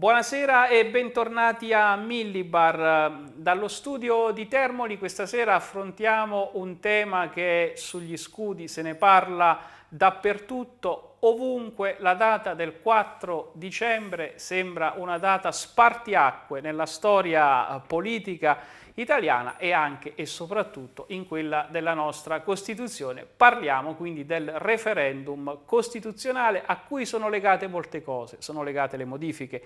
Buonasera e bentornati a Millibar. Dallo studio di Termoli questa sera affrontiamo un tema che è sugli scudi, se ne parla dappertutto, ovunque la data del 4 dicembre sembra una data spartiacque nella storia politica italiana e anche e soprattutto in quella della nostra Costituzione. Parliamo quindi del referendum costituzionale a cui sono legate molte cose, sono legate le modifiche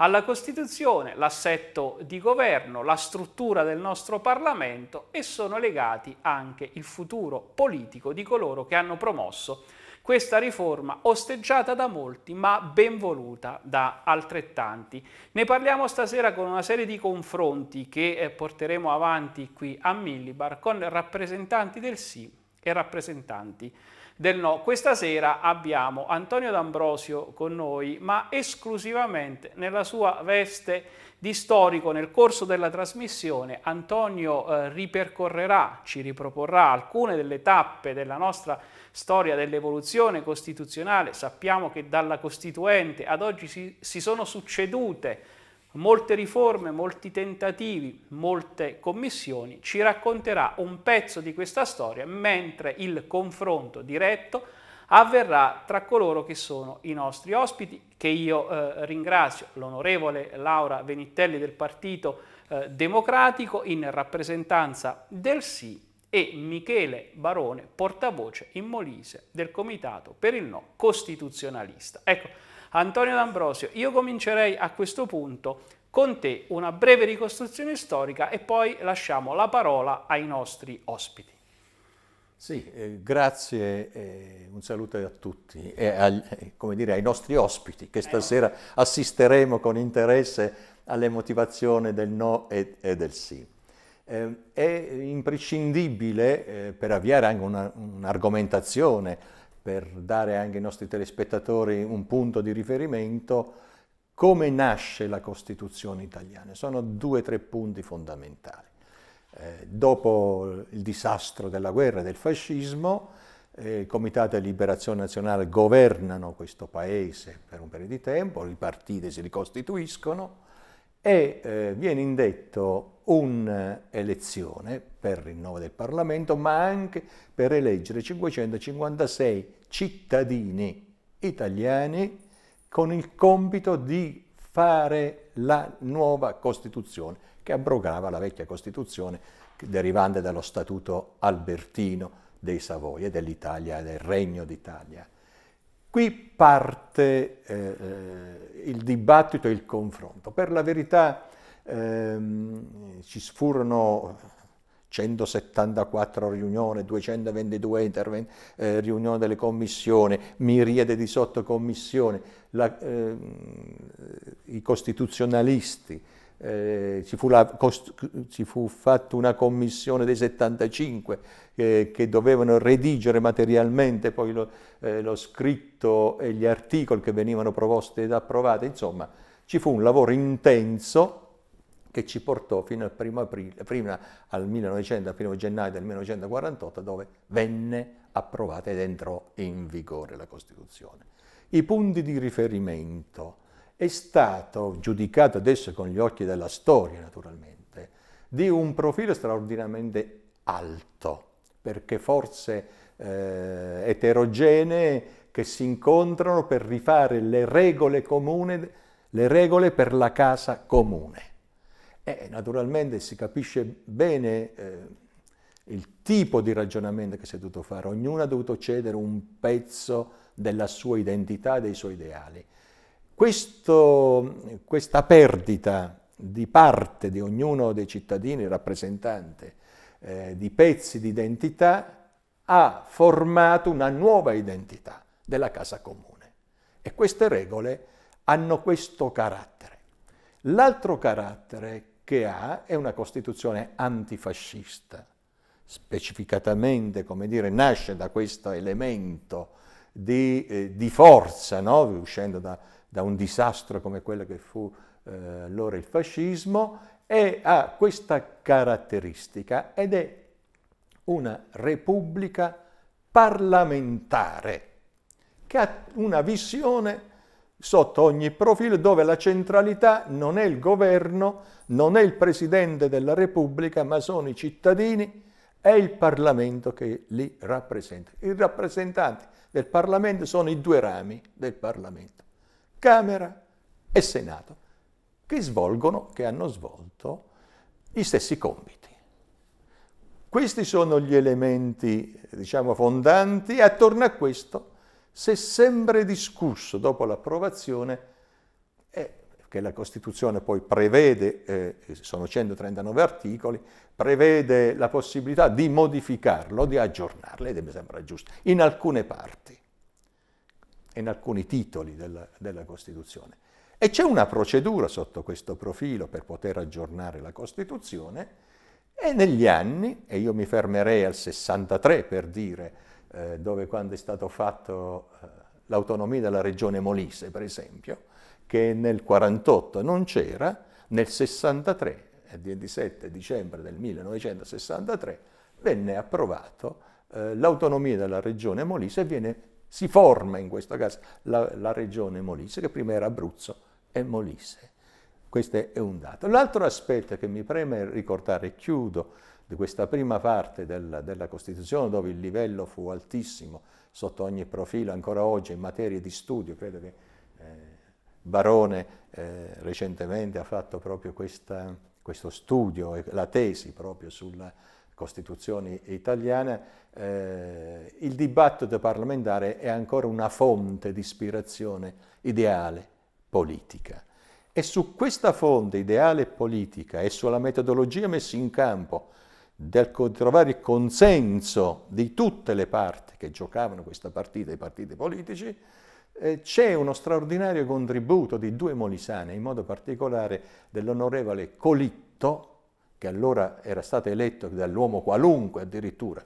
alla Costituzione, l'assetto di governo, la struttura del nostro Parlamento e sono legati anche il futuro politico di coloro che hanno promosso questa riforma osteggiata da molti ma ben voluta da altrettanti. Ne parliamo stasera con una serie di confronti che eh, porteremo avanti qui a Millibar con rappresentanti del sì e rappresentanti del no. Questa sera abbiamo Antonio D'Ambrosio con noi ma esclusivamente nella sua veste di storico nel corso della trasmissione Antonio eh, ripercorrerà, ci riproporrà alcune delle tappe della nostra storia dell'evoluzione costituzionale, sappiamo che dalla Costituente ad oggi si, si sono succedute molte riforme, molti tentativi, molte commissioni, ci racconterà un pezzo di questa storia, mentre il confronto diretto avverrà tra coloro che sono i nostri ospiti, che io eh, ringrazio, l'onorevole Laura Venitelli del Partito eh, Democratico in rappresentanza del sì e Michele Barone, portavoce in Molise del Comitato per il No Costituzionalista. Ecco, Antonio D'Ambrosio, io comincerei a questo punto con te una breve ricostruzione storica e poi lasciamo la parola ai nostri ospiti. Sì, eh, grazie, eh, un saluto a tutti e eh, come dire, ai nostri ospiti che stasera assisteremo con interesse alle motivazioni del no e, e del sì eh, è imprescindibile eh, per avviare anche una, un'argomentazione, per dare anche ai nostri telespettatori un punto di riferimento, come nasce la Costituzione italiana. Sono due o tre punti fondamentali. Eh, dopo il disastro della guerra e del fascismo, eh, il Comitato di Liberazione Nazionale governano questo paese per un periodo di tempo, i partiti si ricostituiscono, e eh, viene indetto un'elezione per il rinnovo del Parlamento, ma anche per eleggere 556 cittadini italiani con il compito di fare la nuova Costituzione, che abrogava la vecchia Costituzione derivante dallo Statuto Albertino dei Savoia, dell'Italia, del Regno d'Italia. Qui parte eh, eh, il dibattito e il confronto. Per la verità ehm, ci furono 174 riunioni, 222 interventi, eh, riunioni delle commissioni, miriade di sottocommissioni, la, eh, i costituzionalisti, eh, ci, fu la, ci, fu fatta una commissione dei 75 eh, che dovevano redigere materialmente poi lo, eh, lo, scritto e gli articoli che venivano proposti ed approvati, insomma ci fu un lavoro intenso che ci portò fino al primo, aprile, prima al 1900, al primo gennaio del 1948 dove venne approvata ed entrò in vigore la Costituzione. I punti di riferimento è stato giudicato adesso con gli occhi della storia naturalmente, di un profilo straordinariamente alto, perché forze eh, eterogenee che si incontrano per rifare le regole comune, le regole per la casa comune. E naturalmente si capisce bene eh, il tipo di ragionamento che si è dovuto fare, ognuno ha dovuto cedere un pezzo della sua identità e dei suoi ideali. Questo, questa perdita di parte di ognuno dei cittadini rappresentante eh, di pezzi di identità ha formato una nuova identità della casa comune e queste regole hanno questo carattere. L'altro carattere che ha è una Costituzione antifascista, specificatamente, come dire, nasce da questo elemento di, eh, di forza, no? uscendo da, da un disastro come quello che fu eh, allora il fascismo e ha questa caratteristica ed è una repubblica parlamentare che ha una visione sotto ogni profilo dove la centralità non è il governo, non è il Presidente della Repubblica, ma sono i cittadini e il Parlamento che li rappresenta. I rappresentanti del Parlamento sono i due rami del Parlamento. Camera e Senato, che svolgono, che hanno svolto gli stessi compiti. Questi sono gli elementi, diciamo, fondanti e attorno a questo si è sempre discusso dopo l'approvazione che la Costituzione poi prevede, eh, sono 139 articoli, prevede la possibilità di modificarlo, di aggiornarlo, ed è mi sembra giusto, in alcune parti in alcuni titoli della, della Costituzione. E c'è una procedura sotto questo profilo per poter aggiornare la Costituzione e negli anni, e io mi fermerei al 63 per dire, eh, dove quando è stato fatto eh, l'autonomia della regione Molise, per esempio, che nel 48 non c'era, nel 63, il 27 dicembre del 1963, venne approvato eh, l'autonomia della regione Molise e viene si forma in questo caso la, la regione Molise, che prima era Abruzzo e Molise. Questo è un dato. L'altro aspetto che mi preme ricordare, chiudo, di questa prima parte della, della, Costituzione, dove il livello fu altissimo sotto ogni profilo, ancora oggi in materia di studio, credo che eh, Barone eh, recentemente ha fatto proprio questa, questo studio, la tesi proprio sulla Costituzione italiana, eh, il dibattito parlamentare è ancora una fonte di ispirazione ideale politica. E su questa fonte ideale politica e sulla metodologia messa in campo del trovare il consenso di tutte le parti che giocavano questa partita, i partiti politici, eh, c'è uno straordinario contributo di due molisane, in modo particolare dell'onorevole Colitto, che allora era stato eletto dall'uomo qualunque addirittura,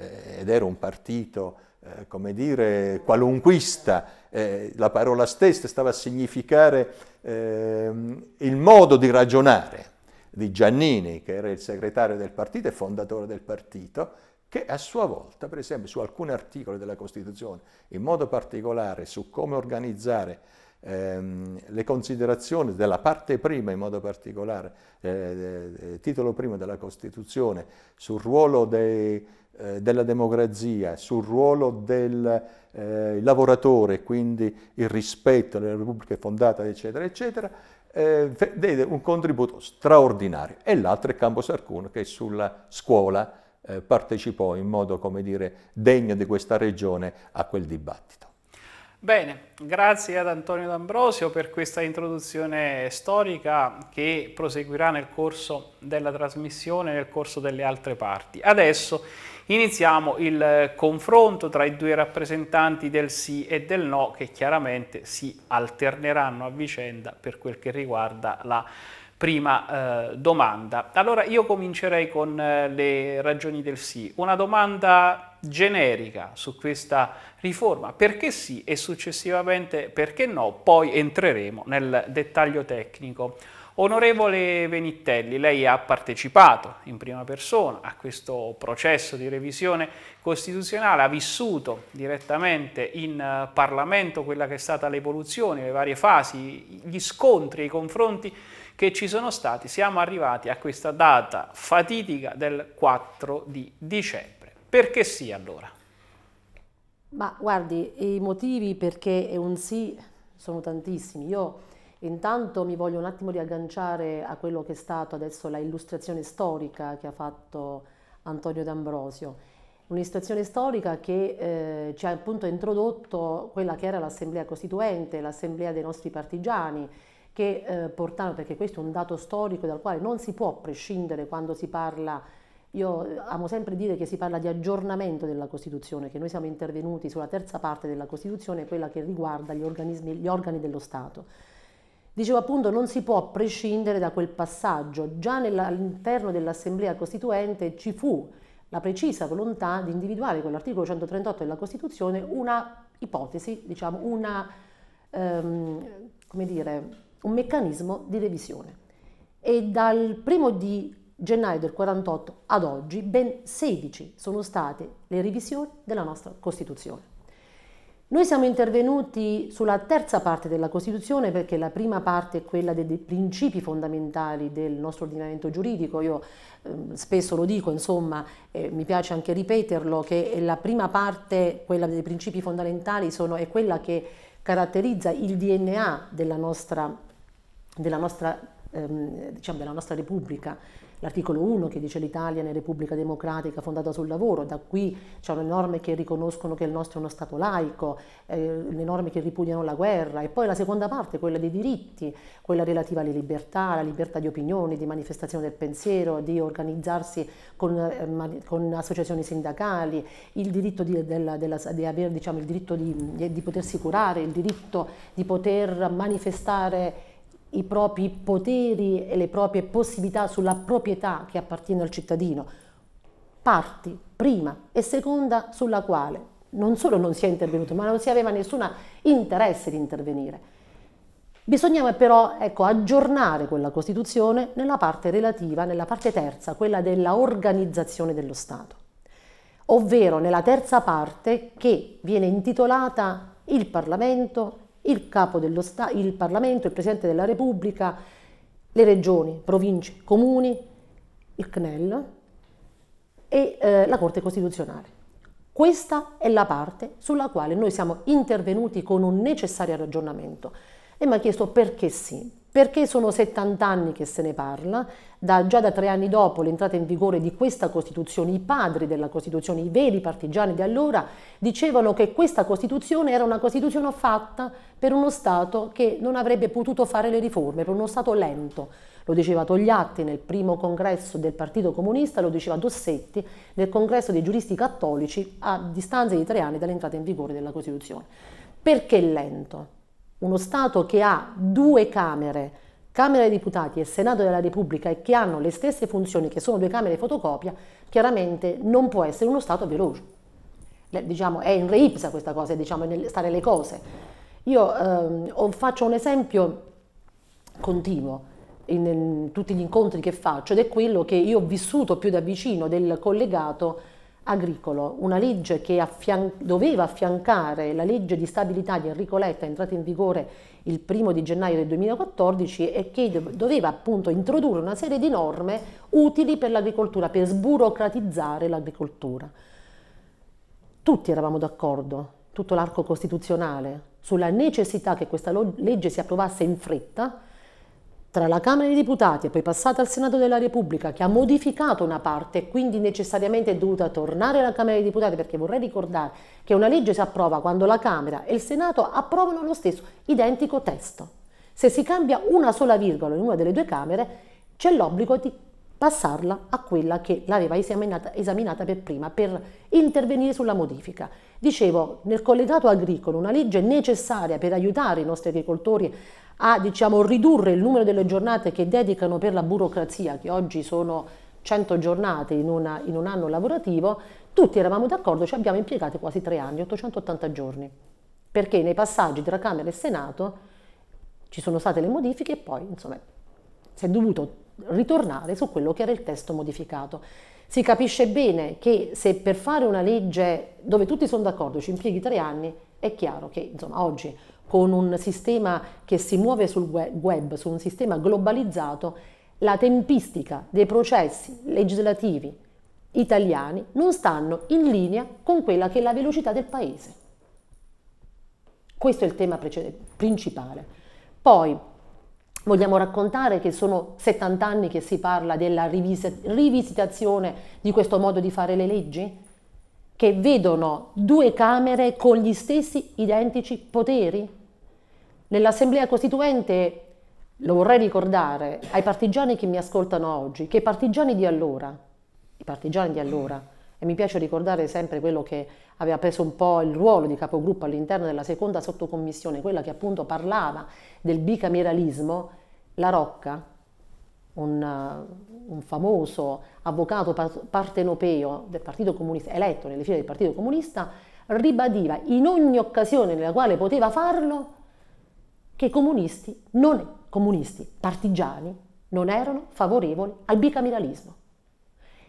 eh, ed era un partito, eh, come dire, qualunquista, eh, la parola stessa stava a significare eh, il modo di ragionare di Giannini, che era il segretario del partito e fondatore del partito, che a sua volta, per esempio, su alcuni articoli della Costituzione, in modo particolare su come organizzare ehm, le considerazioni della parte prima, in modo particolare, eh, eh titolo primo della Costituzione, sul ruolo dei, eh, della democrazia, sul ruolo del eh, lavoratore, quindi il rispetto della Repubblica fondata, eccetera, eccetera, eh, un contributo straordinario. E l'altro è Camposarcuno che sulla scuola eh, partecipò in modo, come dire, degno di questa regione a quel dibattito. Bene, grazie ad Antonio D'Ambrosio per questa introduzione storica che proseguirà nel corso della trasmissione nel corso delle altre parti. Adesso iniziamo il eh, confronto tra i due rappresentanti del sì e del no che chiaramente si alterneranno a vicenda per quel che riguarda la prima eh, domanda. Allora io comincerei con eh, le ragioni del sì. Una domanda generica su questa riforma, perché sì e successivamente perché no, poi entreremo nel dettaglio tecnico. Onorevole Venitelli, lei ha partecipato in prima persona a questo processo di revisione costituzionale, ha vissuto direttamente in eh, Parlamento quella che è stata l'evoluzione, le varie fasi, gli scontri, i confronti che ci sono stati. Siamo arrivati a questa data fatidica del 4 di dicembre. Perché sì allora? Ma guardi, i motivi perché è un sì sono tantissimi. Io intanto mi voglio un attimo riagganciare a quello che è stato adesso la illustrazione storica che ha fatto Antonio D'Ambrosio. Un'illustrazione storica che eh, ci ha appunto introdotto quella che era l'assemblea costituente, l'assemblea dei nostri partigiani, che eh, portano, perché questo è un dato storico dal quale non si può prescindere quando si parla di io amo sempre dire che si parla di aggiornamento della Costituzione, che noi siamo intervenuti sulla terza parte della Costituzione, quella che riguarda gli, gli organi dello Stato. Dicevo appunto non si può prescindere da quel passaggio, già all'interno dell'Assemblea Costituente ci fu la precisa volontà di individuare con l'articolo 138 della Costituzione una ipotesi, diciamo una, um, dire, un meccanismo di revisione. E dal primo di gennaio del 48 ad oggi, ben 16 sono state le revisioni della nostra Costituzione. Noi siamo intervenuti sulla terza parte della Costituzione perché la prima parte è quella dei principi fondamentali del nostro ordinamento giuridico. Io ehm, spesso lo dico, insomma, eh, mi piace anche ripeterlo, che la prima parte, quella dei principi fondamentali, sono, è quella che caratterizza il DNA della nostra, della nostra, ehm, diciamo, della nostra Repubblica l'articolo 1 che dice l'Italia è una repubblica democratica fondata sul lavoro, da qui c'è le norme che riconoscono che il nostro è uno Stato laico, eh, le norme che ripudiano la guerra e poi la seconda parte, quella dei diritti, quella relativa alle libertà, alla libertà di opinione, di manifestazione del pensiero, di organizzarsi con, eh, con associazioni sindacali, il diritto di, della, della, di avere, diciamo, il diritto di, di potersi curare, il diritto di poter manifestare i propri poteri e le proprie possibilità sulla proprietà che appartiene al cittadino, parti prima e seconda sulla quale non solo non si è intervenuto, ma non si aveva nessun interesse di intervenire. Bisognava però ecco, aggiornare quella Costituzione nella parte relativa, nella parte terza, quella della organizzazione dello Stato, ovvero nella terza parte che viene intitolata il Parlamento il capo dello Stato, il Parlamento, il Presidente della Repubblica, le regioni, province, comuni, il CNEL e eh, la Corte Costituzionale. Questa è la parte sulla quale noi siamo intervenuti con un necessario ragionamento e mi ha chiesto perché sì, perché sono 70 anni che se ne parla, da, già da tre anni dopo l'entrata in vigore di questa Costituzione, i padri della Costituzione, i veri partigiani di allora, dicevano che questa Costituzione era una Costituzione fatta per uno Stato che non avrebbe potuto fare le riforme, per uno Stato lento. Lo diceva Togliatti nel primo congresso del Partito Comunista, lo diceva Dossetti nel congresso dei giuristi cattolici a distanza di tre anni dall'entrata in vigore della Costituzione. Perché lento? uno Stato che ha due camere, Camera dei Deputati e Senato della Repubblica e che hanno le stesse funzioni, che sono due camere fotocopia, chiaramente non può essere uno Stato veloce. Diciamo, è in reipsa questa cosa, diciamo, nel stare le cose. Io ehm, faccio un esempio continuo in, in tutti gli incontri che faccio ed è quello che io ho vissuto più da vicino del collegato agricolo, una legge che affian doveva affiancare la legge di stabilità di Enrico Letta entrata in vigore il primo di gennaio del 2014 e che doveva appunto introdurre una serie di norme utili per l'agricoltura, per sburocratizzare l'agricoltura. Tutti eravamo d'accordo, tutto l'arco costituzionale, sulla necessità che questa legge si approvasse in fretta tra la Camera dei Deputati e poi passata al Senato della Repubblica che ha modificato una parte e quindi necessariamente è dovuta tornare alla Camera dei Deputati perché vorrei ricordare che una legge si approva quando la Camera e il Senato approvano lo stesso identico testo. Se si cambia una sola virgola in una delle due Camere c'è l'obbligo di passarla a quella che l'aveva esaminata, esaminata, per prima per intervenire sulla modifica. Dicevo, nel collegato agricolo una legge necessaria per aiutare i nostri agricoltori a diciamo, ridurre il numero delle giornate che dedicano per la burocrazia, che oggi sono 100 giornate in, una, in un anno lavorativo, tutti eravamo d'accordo, ci abbiamo impiegati quasi tre anni, 880 giorni, perché nei passaggi tra Camera e Senato ci sono state le modifiche e poi insomma, si è dovuto ritornare su quello che era il testo modificato. Si capisce bene che se per fare una legge dove tutti sono d'accordo ci impieghi tre anni, è chiaro che insomma, oggi con un sistema che si muove sul web, su un sistema globalizzato, la tempistica dei processi legislativi italiani non stanno in linea con quella che è la velocità del Paese. Questo è il tema principale. Poi vogliamo raccontare che sono 70 anni che si parla della rivisitazione di questo modo di fare le leggi, che vedono due Camere con gli stessi identici poteri? Nell'Assemblea Costituente, lo vorrei ricordare ai partigiani che mi ascoltano oggi, che i partigiani di allora, i partigiani di allora, e mi piace ricordare sempre quello che aveva preso un po' il ruolo di capogruppo all'interno della seconda sottocommissione, quella che appunto parlava del bicameralismo, La Rocca, un, uh, un famoso avvocato partenopeo del Partito Comunista, eletto nelle file del Partito Comunista, ribadiva in ogni occasione nella quale poteva farlo che i comunisti, non comunisti, partigiani, non erano favorevoli al bicameralismo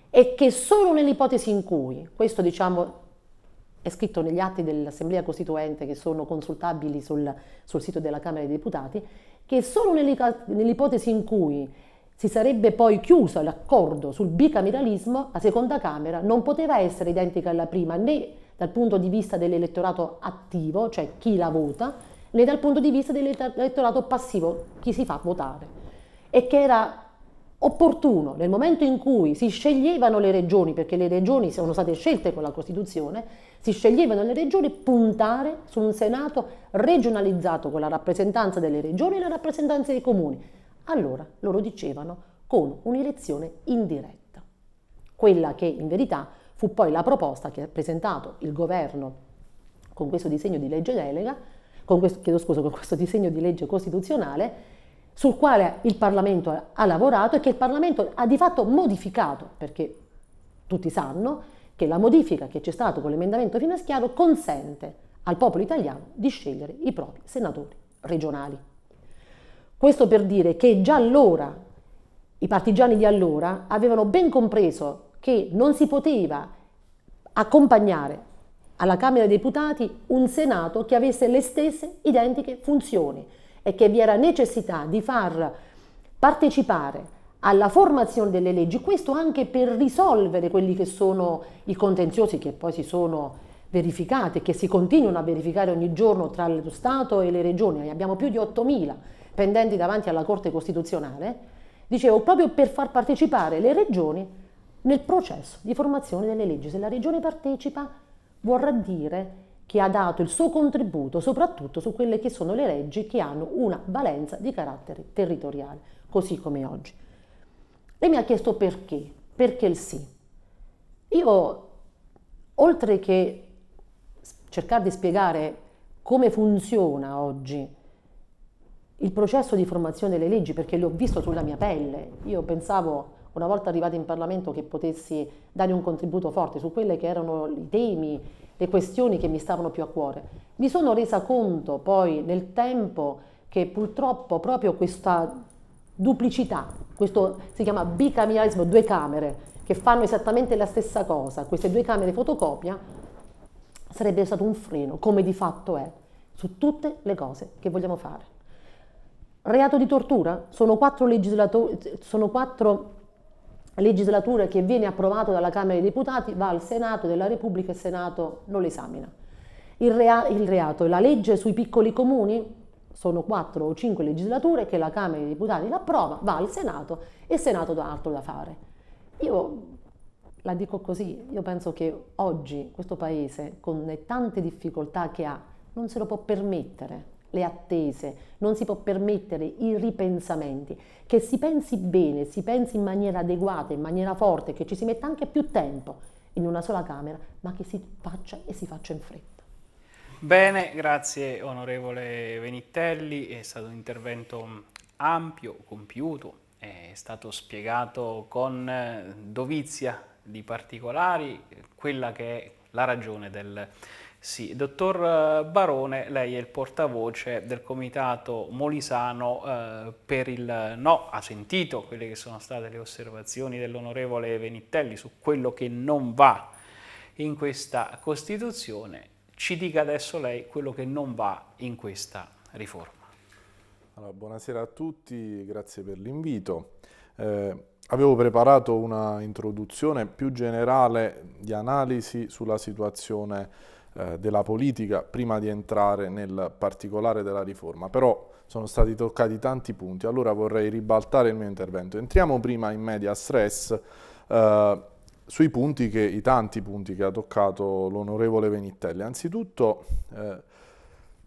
e che solo nell'ipotesi in cui, questo diciamo è scritto negli atti dell'Assemblea Costituente che sono consultabili sul, sul sito della Camera dei Deputati, che solo nell'ipotesi in cui si sarebbe poi chiuso l'accordo sul bicameralismo, la seconda Camera non poteva essere identica alla prima né dal punto di vista dell'elettorato attivo, cioè chi la vota, né dal punto di vista dell'elettorato passivo, chi si fa votare. E che era opportuno nel momento in cui si sceglievano le regioni, perché le regioni sono state scelte con la Costituzione, si sceglievano le regioni puntare su un Senato regionalizzato con la rappresentanza delle regioni e la rappresentanza dei comuni. Allora loro dicevano con un'elezione indiretta, quella che in verità fu poi la proposta che ha presentato il governo con questo disegno di legge delega con questo, scusa, con questo disegno di legge costituzionale sul quale il Parlamento ha lavorato e che il Parlamento ha di fatto modificato, perché tutti sanno che la modifica che c'è stata con l'emendamento Finaschiaro consente al popolo italiano di scegliere i propri senatori regionali. Questo per dire che già allora i partigiani di allora avevano ben compreso che non si poteva accompagnare alla Camera dei Deputati un Senato che avesse le stesse identiche funzioni e che vi era necessità di far partecipare alla formazione delle leggi, questo anche per risolvere quelli che sono i contenziosi che poi si sono verificati e che si continuano a verificare ogni giorno tra lo Stato e le regioni, ne abbiamo più di 8.000 pendenti davanti alla Corte Costituzionale, dicevo proprio per far partecipare le regioni nel processo di formazione delle leggi. Se la regione partecipa vorrà dire che ha dato il suo contributo soprattutto su quelle che sono le leggi che hanno una valenza di carattere territoriale, così come oggi. Lei mi ha chiesto perché, perché il sì. Io, oltre che cercare di spiegare come funziona oggi il processo di formazione delle leggi, perché l'ho visto sulla mia pelle, io pensavo una volta arrivati in Parlamento, che potessi dare un contributo forte su quelli che erano i temi, le questioni che mi stavano più a cuore. Mi sono resa conto poi nel tempo che purtroppo proprio questa duplicità, questo si chiama bicameralismo, due camere, che fanno esattamente la stessa cosa, queste due camere fotocopia, sarebbe stato un freno, come di fatto è, su tutte le cose che vogliamo fare. Reato di tortura? Sono quattro, legislatori, sono quattro legislatura che viene approvato dalla Camera dei Deputati va al Senato della Repubblica e il Senato non lo esamina. Il, rea il reato e la legge sui piccoli comuni sono quattro o cinque legislature che la Camera dei Deputati l'approva, va al Senato e il Senato ha altro da fare. Io la dico così, io penso che oggi questo Paese, con le tante difficoltà che ha, non se lo può permettere le attese, non si può permettere i ripensamenti, che si pensi bene, si pensi in maniera adeguata, in maniera forte, che ci si metta anche più tempo in una sola camera, ma che si faccia e si faccia in fretta. Bene, grazie onorevole Venitelli, è stato un intervento ampio, compiuto, è stato spiegato con dovizia di particolari quella che è la ragione del sì, dottor eh, Barone, lei è il portavoce del comitato molisano eh, per il no, ha sentito quelle che sono state le osservazioni dell'onorevole Venitelli su quello che non va in questa Costituzione, ci dica adesso lei quello che non va in questa riforma. Allora, buonasera a tutti, grazie per l'invito. Eh, avevo preparato una introduzione più generale di analisi sulla situazione eh, della politica prima di entrare nel particolare della riforma, però sono stati toccati tanti punti, allora vorrei ribaltare il mio intervento. Entriamo prima in media stress eh, sui punti che, i tanti punti che ha toccato l'onorevole Venitelli. Anzitutto, eh,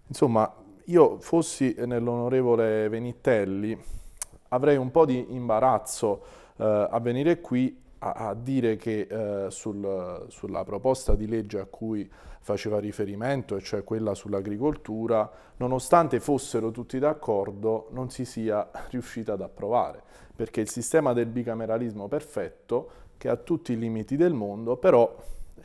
insomma, io fossi nell'onorevole Venitelli avrei un po' di imbarazzo eh, a venire qui a, a dire che eh, sul, sulla proposta di legge a cui faceva riferimento, cioè quella sull'agricoltura, nonostante fossero tutti d'accordo, non si sia riuscita ad approvare, perché il sistema del bicameralismo perfetto, che ha tutti i limiti del mondo, però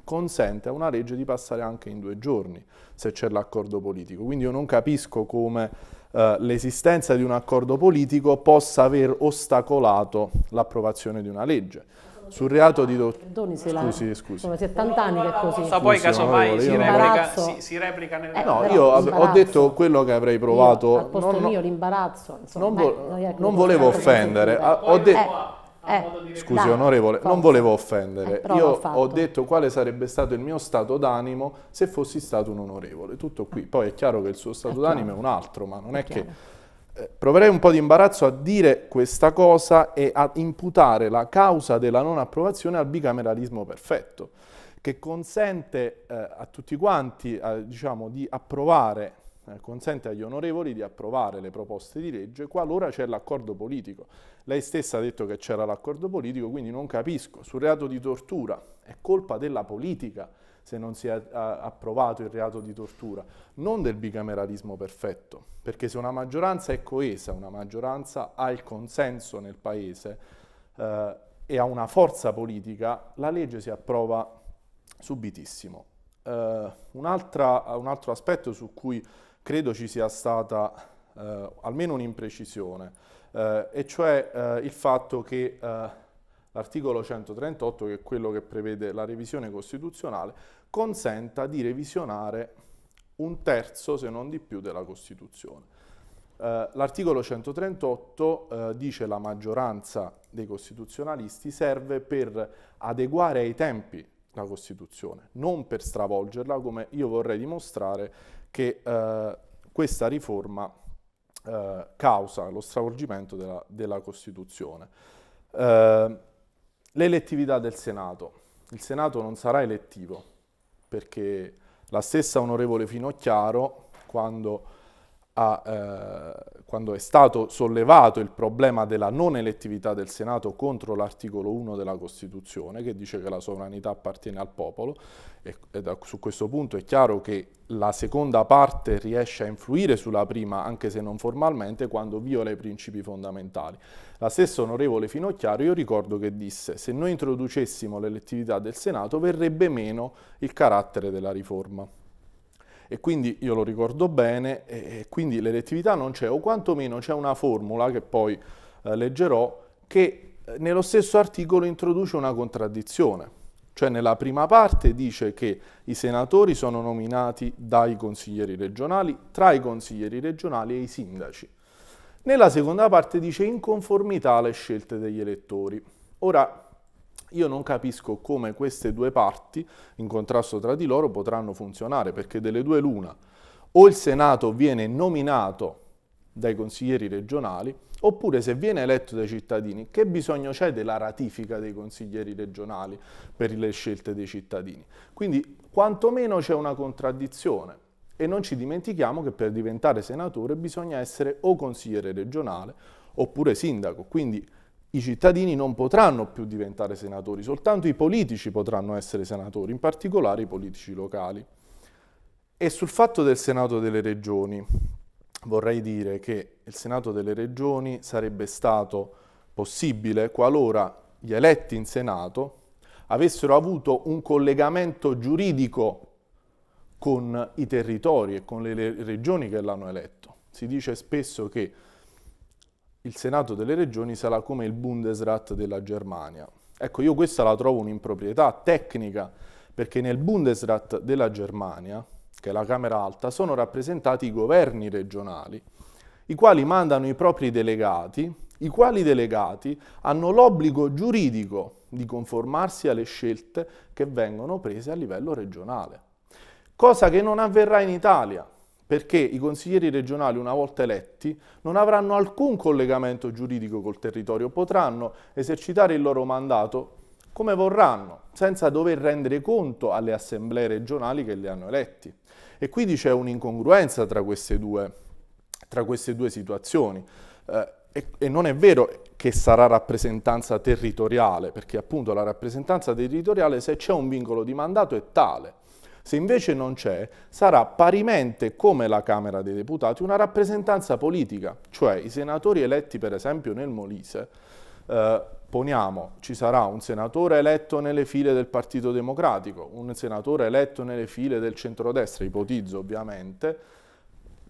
consente a una legge di passare anche in due giorni se c'è l'accordo politico. Quindi io non capisco come eh, l'esistenza di un accordo politico possa aver ostacolato l'approvazione di una legge sul reato di dottrina. Scusi, scusi. Sono 70 anni che è così. So poi casomai si, replica, si, si replica nel... Eh, no, io ho detto quello che avrei provato. Io, al posto non, mio l'imbarazzo. non, vo- beh, non volevo offendere. Ah, ho detto... Eh, eh, Scusi dai, onorevole, forse. non volevo offendere. Eh, Io ho detto quale sarebbe stato il mio stato d'animo se fossi stato un onorevole. Tutto qui. Poi è chiaro che il suo stato d'animo è un altro, ma non è, è che proverei un po' di imbarazzo a dire questa cosa e a imputare la causa della non approvazione al bicameralismo perfetto, che consente eh, a tutti quanti eh, diciamo, di approvare, eh, consente agli onorevoli di approvare le proposte di legge qualora c'è l'accordo politico. Lei stessa ha detto che c'era l'accordo politico, quindi non capisco. Sul reato di tortura è colpa della politica se non si è approvato il reato di tortura, non del bicameralismo perfetto, perché se una maggioranza è coesa, una maggioranza ha il consenso nel Paese eh, e ha una forza politica, la legge si approva subitissimo. Eh, un, altra, un, altro aspetto su cui credo ci sia stata eh, almeno un'imprecisione, eh, e cioè eh, il fatto che eh, l'articolo 138, che è quello che prevede la revisione costituzionale, consenta di revisionare un terzo, se non di più, della Costituzione. Uh, l'articolo 138 uh, eh, dice la maggioranza dei costituzionalisti serve per adeguare ai tempi la Costituzione, non per stravolgerla, come io vorrei dimostrare che uh, questa riforma causa lo stravolgimento della, della Costituzione. L'elettività del Senato. Il Senato non sarà elettivo perché la stessa onorevole Finocchiaro, quando a, eh, quando è stato sollevato il problema della non elettività del Senato contro l'articolo 1 della Costituzione, che dice che la sovranità appartiene al popolo, e, e da, su questo punto è chiaro che la seconda parte riesce a influire sulla prima, anche se non formalmente, quando viola i principi fondamentali. La stessa onorevole Finocchiaro, io ricordo che disse, se noi introducessimo l'elettività del Senato verrebbe meno il carattere della riforma e quindi io lo ricordo bene e quindi l'elettività non c'è o quantomeno c'è una formula che poi eh, leggerò che eh, nello stesso articolo introduce una contraddizione. Cioè nella prima parte dice che i senatori sono nominati dai consiglieri regionali, tra i consiglieri regionali e i sindaci. Nella seconda parte dice in conformità alle scelte degli elettori. Ora, io non capisco come queste due parti in contrasto tra di loro potranno funzionare, perché delle due l'una, o il Senato viene nominato dai consiglieri regionali, oppure se viene eletto dai cittadini, che bisogno c'è della ratifica dei consiglieri regionali per le scelte dei cittadini? Quindi quantomeno c'è una contraddizione e non ci dimentichiamo che per diventare senatore bisogna essere o consigliere regionale oppure sindaco, quindi i cittadini non potranno più diventare senatori, soltanto i politici potranno essere senatori, in particolare i politici locali. E sul fatto del Senato delle Regioni vorrei dire che il Senato delle Regioni sarebbe stato possibile qualora gli eletti in Senato avessero avuto un collegamento giuridico con i territori e con le regioni che l'hanno eletto. Si dice spesso che il Senato delle Regioni sarà come il Bundesrat della Germania. Ecco, io questa la trovo un'improprietà tecnica, perché nel Bundesrat della Germania, che è la Camera Alta, sono rappresentati i governi regionali, i quali mandano i propri delegati, i quali delegati hanno l'obbligo giuridico di conformarsi alle scelte che vengono prese a livello regionale, cosa che non avverrà in Italia perché i consiglieri regionali una volta eletti non avranno alcun collegamento giuridico col territorio, potranno esercitare il loro mandato come vorranno, senza dover rendere conto alle assemblee regionali che li hanno eletti. E quindi c'è un'incongruenza tra, tra, queste due situazioni. Eh, e, e, non è vero che sarà rappresentanza territoriale, perché appunto la rappresentanza territoriale se c'è un vincolo di mandato è tale. Se invece non c'è, sarà parimente come la Camera dei Deputati una rappresentanza politica, cioè i senatori eletti per esempio nel Molise, eh, poniamo ci sarà un senatore eletto nelle file del Partito Democratico, un senatore eletto nelle file del centrodestra, ipotizzo ovviamente,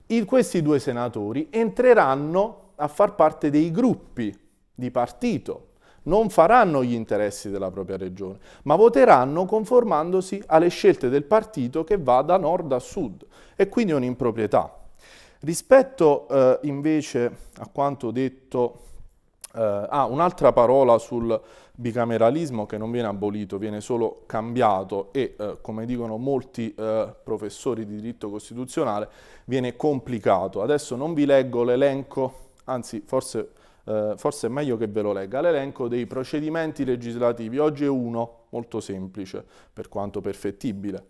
il, questi due senatori entreranno a far parte dei gruppi di partito non faranno gli interessi della propria regione, ma voteranno conformandosi alle scelte del partito che va da nord a sud e quindi è un'improprietà. Rispetto eh, invece a quanto detto, eh, ah, un'altra parola sul bicameralismo che non viene abolito, viene solo cambiato e, eh, come dicono molti eh, professori di diritto costituzionale, viene complicato. Adesso non vi leggo l'elenco, anzi forse eh, forse è meglio che ve lo legga, l'elenco dei procedimenti legislativi. Oggi è uno, molto semplice, per quanto perfettibile.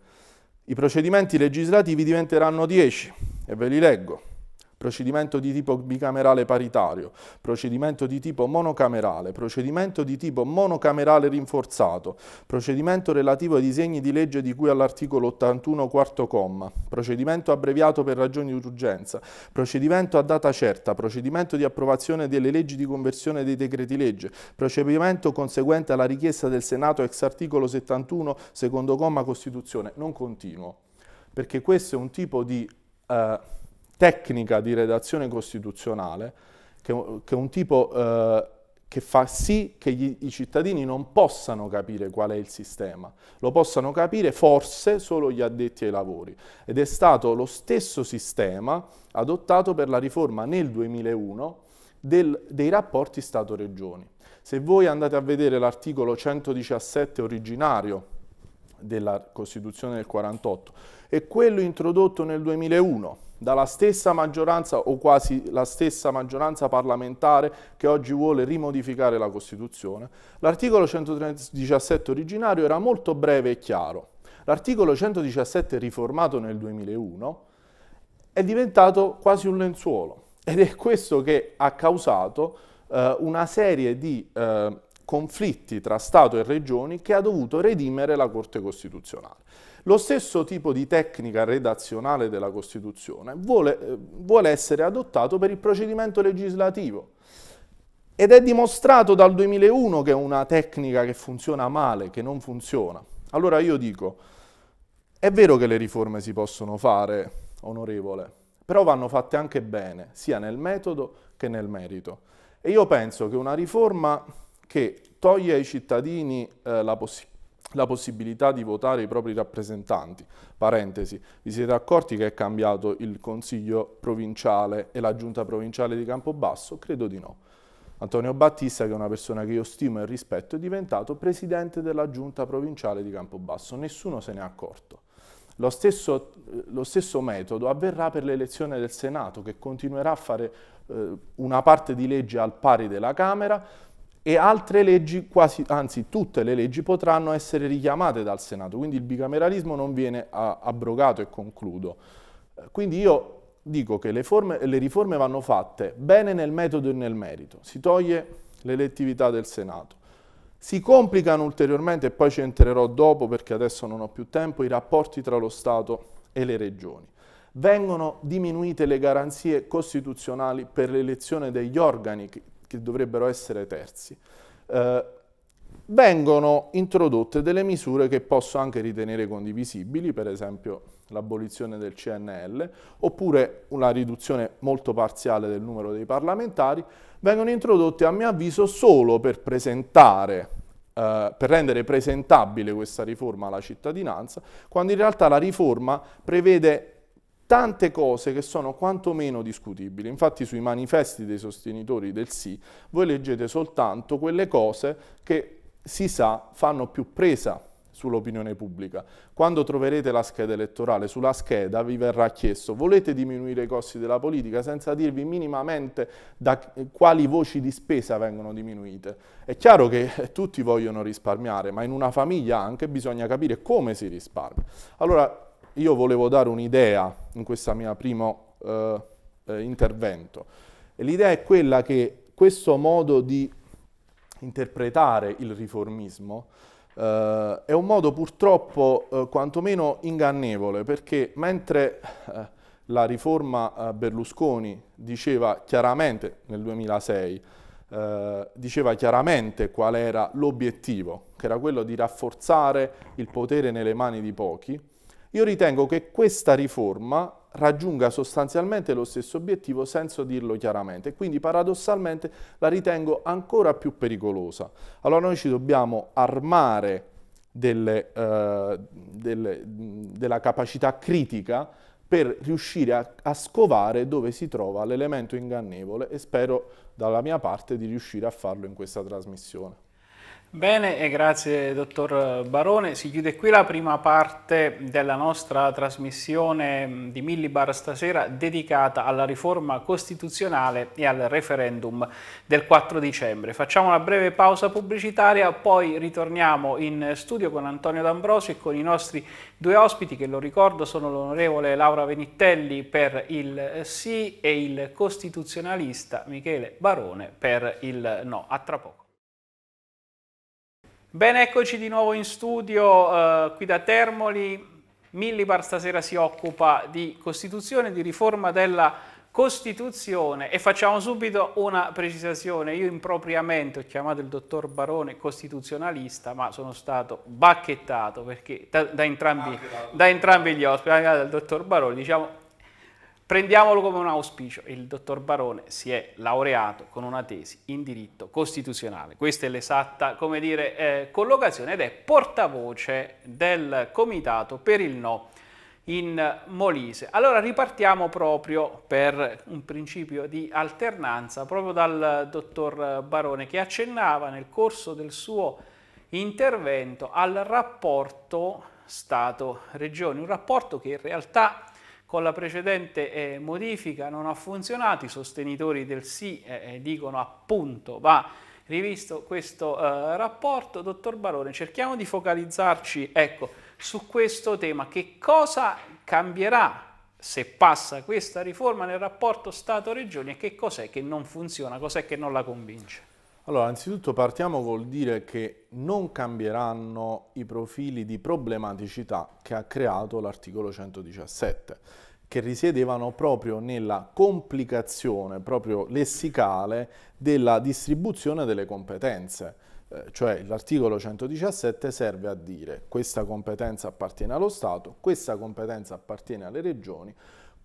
I procedimenti legislativi diventeranno 10 e ve li leggo procedimento di tipo bicamerale paritario, procedimento di tipo monocamerale, procedimento di tipo monocamerale rinforzato, procedimento relativo ai disegni di legge di cui all'articolo 81 quarto comma, procedimento abbreviato per ragioni di urgenza, procedimento a data certa, procedimento di approvazione delle leggi di conversione dei decreti legge, procedimento conseguente alla richiesta del Senato ex articolo 71 secondo comma Costituzione, non continuo, perché questo è un tipo di... Eh, tecnica di redazione costituzionale, che, che è un tipo eh, che fa sì che gli, i cittadini non possano capire qual è il sistema, lo possano capire forse solo gli addetti ai lavori. Ed è stato lo stesso sistema adottato per la riforma nel 2001 del, dei rapporti Stato-Regioni. Se voi andate a vedere l'articolo 117 originario della Costituzione del 48 e quello introdotto nel 2001, dalla stessa maggioranza o quasi la stessa maggioranza parlamentare che oggi vuole rimodificare la Costituzione, l'articolo 117 originario era molto breve e chiaro. L'articolo 117 riformato nel 2001 è diventato quasi un lenzuolo ed è questo che ha causato eh, una serie di eh, conflitti tra Stato e Regioni che ha dovuto redimere la Corte Costituzionale. Lo stesso tipo di tecnica redazionale della Costituzione vuole, eh, vuole essere adottato per il procedimento legislativo. Ed è dimostrato dal 2001 che è una tecnica che funziona male, che non funziona. Allora io dico, è vero che le riforme si possono fare, onorevole, però vanno fatte anche bene, sia nel metodo che nel merito. E io penso che una riforma che toglie ai cittadini eh, la possibilità la possibilità di votare i propri rappresentanti. Parentesi, vi siete accorti che è cambiato il Consiglio provinciale e la Giunta provinciale di Campobasso? Credo di no. Antonio Battista, che è una persona che io stimo e rispetto, è diventato presidente della Giunta provinciale di Campobasso. Nessuno se ne è accorto. Lo stesso, eh, lo stesso metodo avverrà per l'elezione del Senato, che continuerà a fare eh, una parte di legge al pari della Camera, e altre leggi, quasi, anzi tutte le leggi, potranno essere richiamate dal Senato, quindi il bicameralismo non viene ah, abrogato e concludo. Eh, quindi io dico che le, forme, le riforme vanno fatte bene nel metodo e nel merito, si toglie l'elettività del Senato, si complicano ulteriormente, e poi ci entrerò dopo perché adesso non ho più tempo, i rapporti tra lo Stato e le regioni. Vengono diminuite le garanzie costituzionali per l'elezione degli organi che dovrebbero essere terzi, eh, vengono introdotte delle misure che posso anche ritenere condivisibili, per esempio l'abolizione del CNL, oppure una riduzione molto parziale del numero dei parlamentari, vengono introdotte a mio avviso solo per presentare Uh, per rendere presentabile questa riforma alla cittadinanza, quando in realtà la riforma prevede tante cose che sono quantomeno discutibili. Infatti sui manifesti dei sostenitori del sì voi leggete soltanto quelle cose che si sa fanno più presa sull'opinione pubblica. Quando troverete la scheda elettorale, sulla scheda vi verrà chiesto volete diminuire i costi della politica senza dirvi minimamente da quali voci di spesa vengono diminuite. È chiaro che tutti vogliono risparmiare, ma in una famiglia anche bisogna capire come si risparmia. Allora, io volevo dare un'idea in questo mio primo eh, eh intervento. l'idea è quella che questo modo di interpretare il riformismo eh, è un modo purtroppo eh, quantomeno ingannevole, perché mentre eh, la riforma eh, Berlusconi diceva chiaramente nel 2006 eh, diceva chiaramente qual era l'obiettivo, che era quello di rafforzare il potere nelle mani di pochi, io ritengo che questa riforma raggiunga sostanzialmente lo stesso obiettivo senza dirlo chiaramente, quindi paradossalmente la ritengo ancora più pericolosa. Allora noi ci dobbiamo armare delle, eh, delle, della capacità critica per riuscire a, a scovare dove si trova l'elemento ingannevole e spero dalla mia parte di riuscire a farlo in questa trasmissione. Bene, e grazie dottor Barone. Si chiude qui la prima parte della nostra trasmissione mm, di Millibar stasera dedicata alla riforma costituzionale e al referendum del 4 dicembre. Facciamo una breve pausa pubblicitaria, poi ritorniamo in studio con Antonio D'Ambrosio e con i nostri due ospiti che lo ricordo sono l'onorevole Laura Venittelli per il sì e il costituzionalista Michele Barone per il no. A tra poco. Ben eccoci di nuovo in studio eh, qui da Termoli. Millibar stasera si occupa di Costituzione, di riforma della Costituzione e facciamo subito una precisazione. Io impropriamente ho chiamato il dottor Barone costituzionalista, ma sono stato bacchettato perché da, da, entrambi, da entrambi gli ospiti, dal dottor Barone, diciamo Prendiamolo come un auspicio, il dottor Barone si è laureato con una tesi in diritto costituzionale. Questa è l'esatta, come dire, eh, collocazione ed è portavoce del Comitato per il No in Molise. Allora ripartiamo proprio per un principio di alternanza, proprio dal dottor Barone che accennava nel corso del suo intervento al rapporto stato regione un rapporto che in realtà con la precedente eh, modifica non ha funzionato, i sostenitori del sì eh, eh, dicono appunto va rivisto questo eh, rapporto. Dottor Barone, cerchiamo di focalizzarci ecco, su questo tema, che cosa cambierà se passa questa riforma nel rapporto Stato-Regioni e che cos'è che non funziona, cos'è che non la convince? Allora, anzitutto partiamo col dire che non cambieranno i profili di problematicità che ha creato l'articolo 117, che risiedevano proprio nella complicazione, proprio lessicale, della distribuzione delle competenze eh, cioè l'articolo 117 serve a dire questa competenza appartiene allo Stato, questa competenza appartiene alle regioni,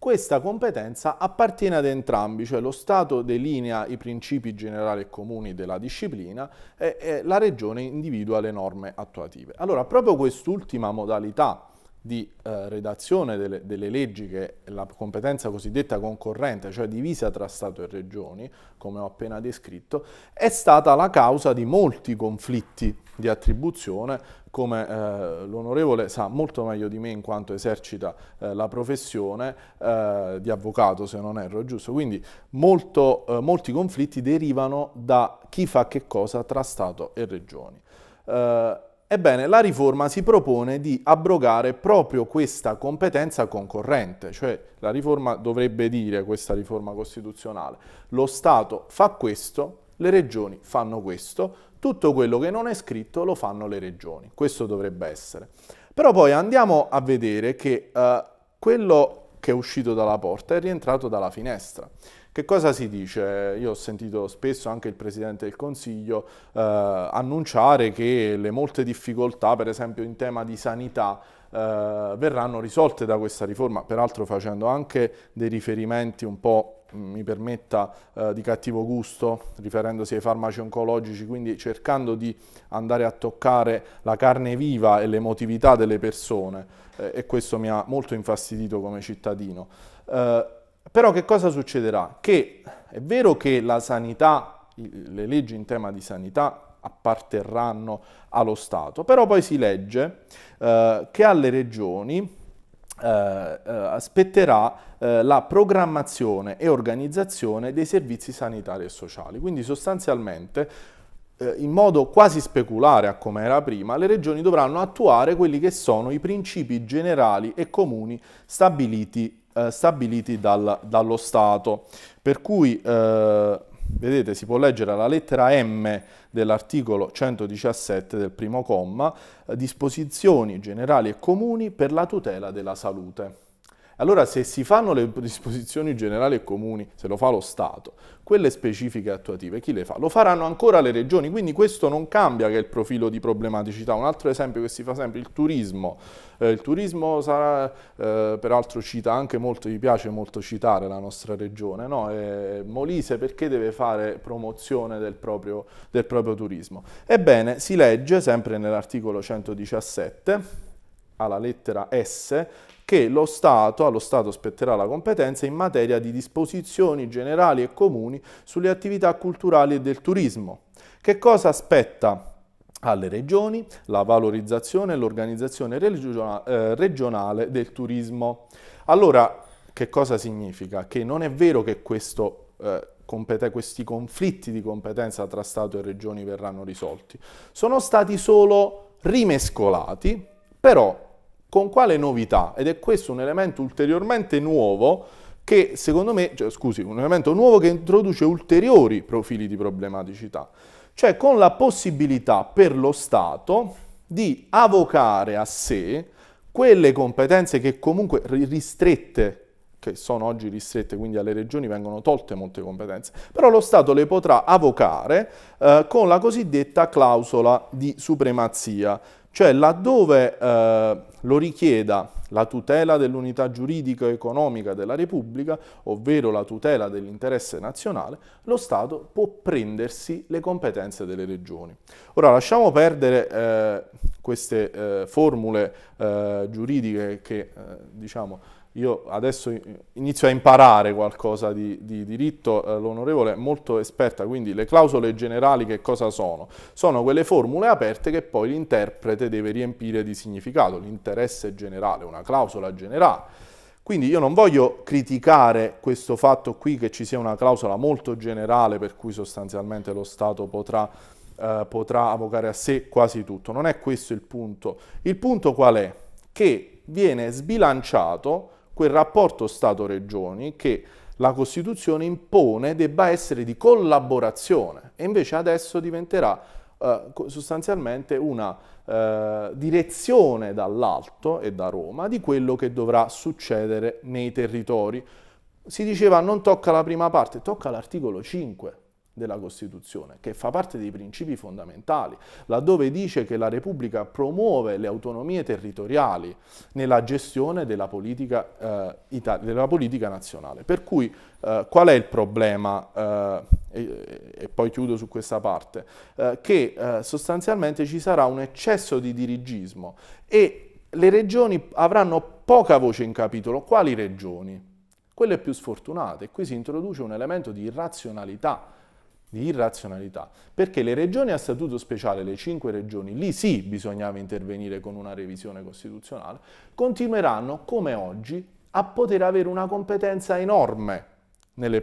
questa competenza appartiene ad entrambi, cioè lo Stato delinea i principi generali e comuni della disciplina e, e la Regione individua le norme attuative. Allora, proprio quest'ultima modalità di eh, redazione delle, delle, leggi che la competenza cosiddetta concorrente, cioè divisa tra Stato e Regioni, come ho appena descritto, è stata la causa di molti conflitti di attribuzione, come eh, l'onorevole sa molto meglio di me in quanto esercita eh, la professione eh, di avvocato, se non erro, giusto? Quindi molto, eh, molti conflitti derivano da chi fa che cosa tra Stato e Regioni. Eh, ebbene, la riforma si propone di abrogare proprio questa competenza concorrente, cioè la riforma dovrebbe dire, questa riforma costituzionale, lo Stato fa questo, le regioni fanno questo, tutto quello che non è scritto lo fanno le regioni. Questo dovrebbe essere. Però poi andiamo a vedere che eh, quello che è uscito dalla porta è rientrato dalla finestra. Che cosa si dice? Io ho sentito spesso anche il Presidente del Consiglio eh, annunciare che le molte difficoltà, per esempio in tema di sanità, eh, verranno risolte da questa riforma, peraltro facendo anche dei riferimenti un po' mi permetta eh, di cattivo gusto, riferendosi ai farmaci oncologici, quindi cercando di andare a toccare la carne viva e l'emotività delle persone eh, e questo mi ha molto infastidito come cittadino. Eh, però che cosa succederà? Che è vero che la sanità, le leggi in tema di sanità apparterranno allo Stato, però poi si legge eh, che alle regioni eh, eh spetterà eh, la programmazione e organizzazione dei servizi sanitari e sociali. Quindi sostanzialmente eh, in modo quasi speculare a come era prima, le regioni dovranno attuare quelli che sono i principi generali e comuni stabiliti, eh, stabiliti dal, dallo Stato. Per cui Vedete, si può leggere la lettera M dell'articolo 117 del primo comma, disposizioni generali e comuni per la tutela della salute. Allora se si fanno le disposizioni generali e comuni, se lo fa lo Stato, quelle specifiche attuative, chi le fa? Lo faranno ancora le regioni, quindi questo non cambia che il profilo di problematicità. Un altro esempio che si fa sempre, il turismo. Eh, il turismo sarà, eh, peraltro cita anche molto, mi piace molto citare la nostra regione, no? eh, Molise perché deve fare promozione del proprio, del proprio turismo? Ebbene, si legge sempre nell'articolo 117, alla lettera S, che lo Stato, allo Stato spetterà la competenza in materia di disposizioni generali e comuni sulle attività culturali e del turismo. Che cosa aspetta? alle regioni la valorizzazione e l'organizzazione eh, regionale del turismo. Allora, che cosa significa? Che non è vero che questo, eh, questi conflitti di competenza tra Stato e regioni verranno risolti. Sono stati solo rimescolati, però con quale novità? Ed è questo un elemento ulteriormente nuovo che secondo me, cioè, scusi, un elemento nuovo che introduce ulteriori profili di problematicità, cioè con la possibilità per lo Stato di avvocare a sé quelle competenze che comunque ristrette che sono oggi ristrette, quindi alle regioni vengono tolte molte competenze, però lo Stato le potrà avvocare eh, con la cosiddetta clausola di supremazia, cioè laddove eh, lo richieda la tutela dell'unità giuridica e economica della Repubblica, ovvero la tutela dell'interesse nazionale, lo Stato può prendersi le competenze delle regioni. Ora lasciamo perdere eh, queste eh, formule eh, giuridiche che eh, diciamo, io adesso inizio a imparare qualcosa di, di diritto, eh, l'onorevole è molto esperta, quindi le clausole generali che cosa sono? Sono quelle formule aperte che poi l'interprete deve riempire di significato, l'interesse generale, una clausola generale. Quindi io non voglio criticare questo fatto qui che ci sia una clausola molto generale per cui sostanzialmente lo Stato potrà, eh, potrà avvocare a sé quasi tutto, non è questo il punto. Il punto qual è? Che viene sbilanciato quel rapporto Stato-Regioni che la Costituzione impone debba essere di collaborazione e invece adesso diventerà eh, sostanzialmente una eh, direzione dall'alto e da Roma di quello che dovrà succedere nei territori. Si diceva non tocca la prima parte, tocca l'articolo 5 della Costituzione, che fa parte dei principi fondamentali, laddove dice che la Repubblica promuove le autonomie territoriali nella gestione della politica, eh, della politica nazionale. Per cui eh, qual è il problema, eh, e, e, poi chiudo su questa parte, eh, che eh, sostanzialmente ci sarà un eccesso di dirigismo e le regioni avranno poca voce in capitolo. Quali regioni? Quelle più sfortunate. Qui si introduce un elemento di irrazionalità di irrazionalità, perché le regioni a statuto speciale, le cinque regioni, lì sì bisognava intervenire con una revisione costituzionale, continueranno come oggi a poter avere una competenza enorme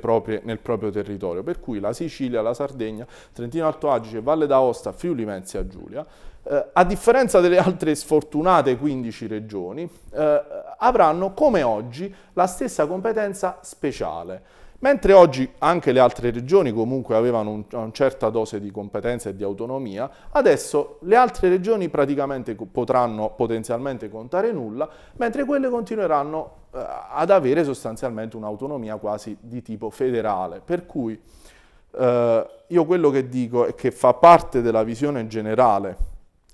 Proprie, nel proprio territorio, per cui la Sicilia, la Sardegna, Trentino Alto Adige, Valle d'Aosta, Friuli Venezia Giulia, eh, a differenza delle altre sfortunate 15 regioni, eh, avranno come oggi la stessa competenza speciale Mentre oggi anche le altre regioni comunque avevano un, una certa dose di competenza e di autonomia, adesso le altre regioni praticamente potranno potenzialmente contare nulla, mentre quelle continueranno eh, ad avere sostanzialmente un'autonomia quasi di tipo federale. Per cui eh, io quello che dico è che fa parte della visione generale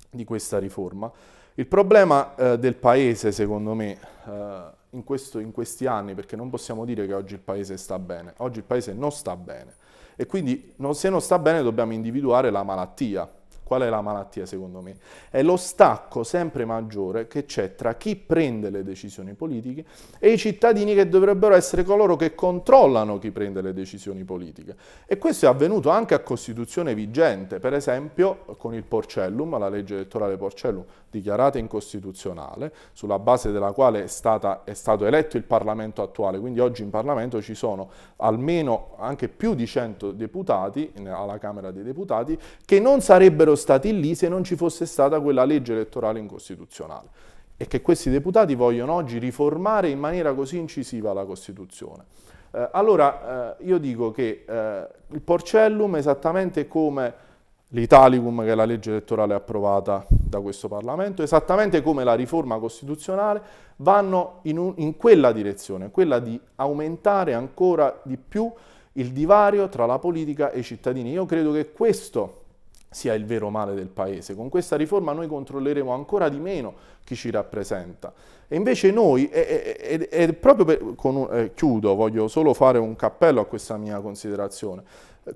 di questa riforma. Il problema eh, del Paese, secondo me, eh, in, questo, in questi anni, perché non possiamo dire che oggi il Paese sta bene, oggi il Paese non sta bene e quindi non, se non sta bene dobbiamo individuare la malattia Qual è la malattia secondo me? È lo stacco sempre maggiore che c'è tra chi prende le decisioni politiche e i cittadini che dovrebbero essere coloro che controllano chi prende le decisioni politiche. E questo è avvenuto anche a Costituzione vigente, per esempio con il Porcellum, la legge elettorale Porcellum dichiarata incostituzionale, sulla base della quale è, stata, è stato eletto il Parlamento attuale, quindi oggi in Parlamento ci sono almeno anche più di 100 deputati, alla Camera dei Deputati, che non sarebbero stati lì se non ci fosse stata quella legge elettorale incostituzionale e che questi deputati vogliono oggi riformare in maniera così incisiva la Costituzione. Eh, allora eh, io dico che eh, il Porcellum, esattamente come l'Italicum, che è la legge elettorale approvata da questo Parlamento, esattamente come la riforma costituzionale, vanno in, un, in quella direzione, quella di aumentare ancora di più il divario tra la politica e i cittadini. Io credo che questo sia il vero male del paese. Con questa riforma noi controlleremo ancora di meno chi ci rappresenta. E invece noi, e, e, e proprio per, con, eh, chiudo, voglio solo fare un cappello a questa mia considerazione,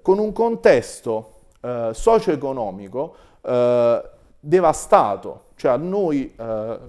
con un contesto eh, socio-economico eh, devastato, cioè a noi eh,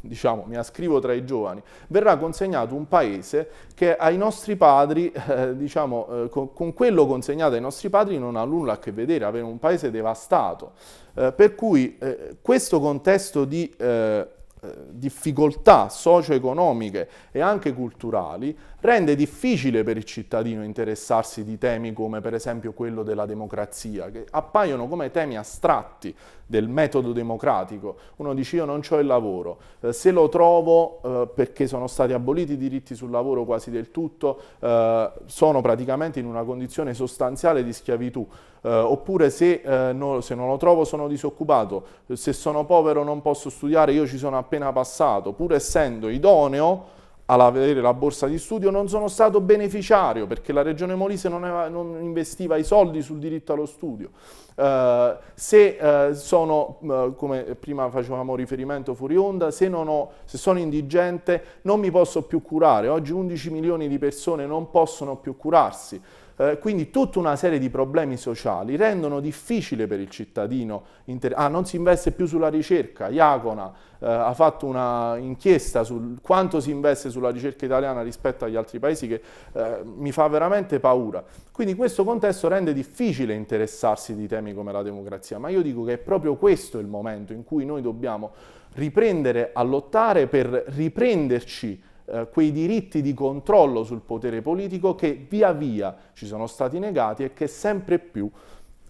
diciamo, mi ascrivo tra i giovani, verrà consegnato un paese che ai nostri padri, eh, diciamo, eh, con, con, quello consegnato ai nostri padri non ha nulla a che vedere, avere un paese devastato. Eh, per cui eh, questo contesto di eh, eh, difficoltà socio-economiche e anche culturali rende difficile per il cittadino interessarsi di temi come per esempio quello della democrazia, che appaiono come temi astratti, del metodo democratico. Uno dice io non ho il lavoro, eh, se lo trovo eh, perché sono stati aboliti i diritti sul lavoro quasi del tutto, eh, sono praticamente in una condizione sostanziale di schiavitù. Eh, oppure se, eh, no, se, non lo trovo sono disoccupato, se sono povero non posso studiare, io ci sono appena passato, pur essendo idoneo all'avere la borsa di studio non sono stato beneficiario perché la Regione Molise non, aveva, non investiva i soldi sul diritto allo studio. Eh, se eh, sono, eh, come prima facevamo riferimento fuori onda, se, ho, se, sono indigente non mi posso più curare. Oggi 11 milioni di persone non possono più curarsi. Eh, quindi tutta una serie di problemi sociali rendono difficile per il cittadino, ah non si investe più sulla ricerca, Iacona eh, ha fatto un'inchiesta su quanto si investe sulla ricerca italiana rispetto agli altri paesi che eh, mi fa veramente paura. Quindi questo contesto rende difficile interessarsi di temi come la democrazia, ma io dico che è proprio questo il momento in cui noi dobbiamo riprendere a lottare per riprenderci eh, quei diritti di controllo sul potere politico che via via ci sono stati negati e che sempre più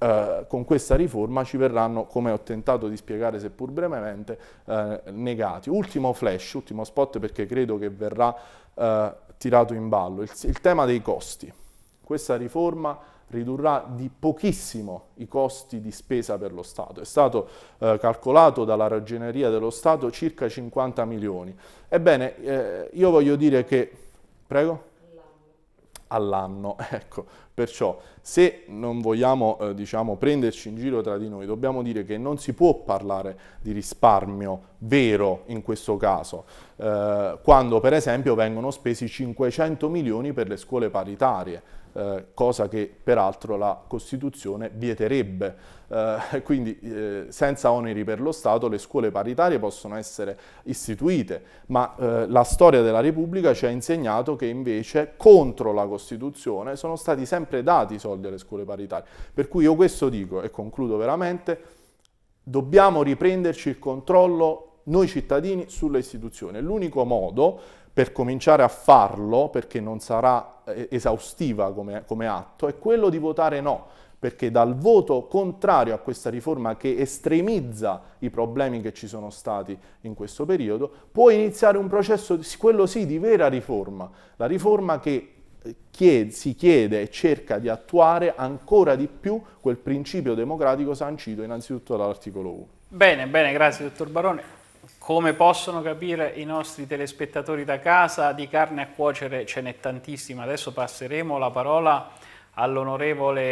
eh, con questa riforma ci verranno, come ho tentato di spiegare seppur brevemente, eh, negati. Ultimo flash, ultimo spot perché credo che verrà eh, tirato in ballo, il, il tema dei costi. Questa riforma ridurrà di pochissimo i costi di spesa per lo Stato. È stato eh, calcolato dalla ragioneria dello Stato circa 50 milioni. Ebbene, eh, io voglio dire che... Prego? All'anno, ecco, perciò se non vogliamo eh, diciamo, prenderci in giro tra di noi, dobbiamo dire che non si può parlare di risparmio vero in questo caso, eh, quando per esempio vengono spesi 500 milioni per le scuole paritarie eh, cosa che peraltro la Costituzione vieterebbe. Eh, quindi eh, senza oneri per lo Stato le scuole paritarie possono essere istituite, ma eh, la storia della Repubblica ci ha insegnato che invece contro la Costituzione sono stati sempre dati i soldi alle scuole paritarie. Per cui io questo dico e concludo veramente, dobbiamo riprenderci il controllo noi cittadini sulle istituzioni. L'unico modo per cominciare a farlo, perché non sarà eh, esaustiva come, come atto, è quello di votare no, perché dal voto contrario a questa riforma che estremizza i problemi che ci sono stati in questo periodo, può iniziare un processo, quello sì, di vera riforma, la riforma che eh, chiede, si chiede e cerca di attuare ancora di più quel principio democratico sancito innanzitutto dall'articolo 1. Bene, bene, grazie dottor Barone. Come possono capire i nostri telespettatori da casa, di carne a cuocere ce n'è tantissima. Adesso passeremo la parola a all'onorevole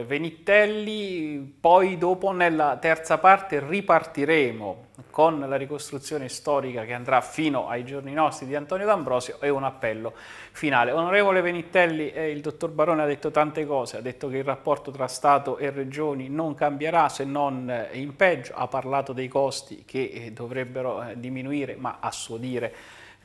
eh, Venitelli, poi dopo nella terza parte ripartiremo con la ricostruzione storica che andrà fino ai giorni nostri di Antonio D'Ambrosio e un appello finale. Onorevole Venitelli, eh, il dottor Barone ha detto tante cose, ha detto che il rapporto tra Stato e Regioni non cambierà se non eh, in peggio, ha parlato dei costi che eh, dovrebbero eh, diminuire ma a suo dire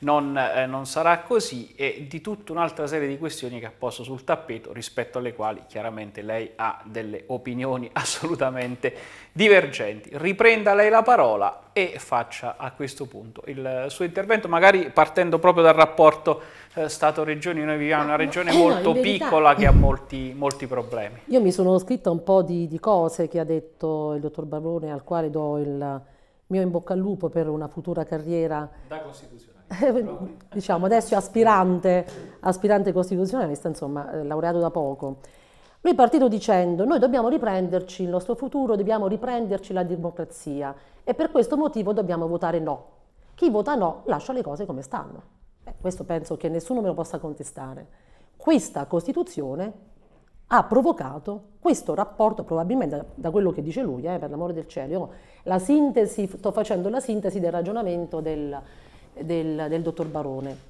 non, eh, non, sarà così e di tutta un'altra serie di questioni che ha posto sul tappeto rispetto alle quali chiaramente lei ha delle opinioni assolutamente divergenti. Riprenda lei la parola e faccia a questo punto il suo intervento, magari partendo proprio dal rapporto eh, Stato-Regioni, noi viviamo in una regione eh, molto no, piccola che ha molti, molti, problemi. Io mi sono scritta un po' di, di cose che ha detto il dottor Barone al quale do il mio in bocca al lupo per una futura carriera da Costituzione. diciamo adesso è aspirante, aspirante costituzionalista, insomma, eh, laureato da poco. Lui è partito dicendo noi dobbiamo riprenderci il nostro futuro, dobbiamo riprenderci la democrazia e per questo motivo dobbiamo votare no. Chi vota no lascia le cose come stanno. Beh, questo penso che nessuno me lo possa contestare. Questa Costituzione ha provocato questo rapporto, probabilmente da, da quello che dice lui, eh, per l'amore del cielo, io la sintesi, sto facendo la sintesi del ragionamento del, del, del dottor Barone.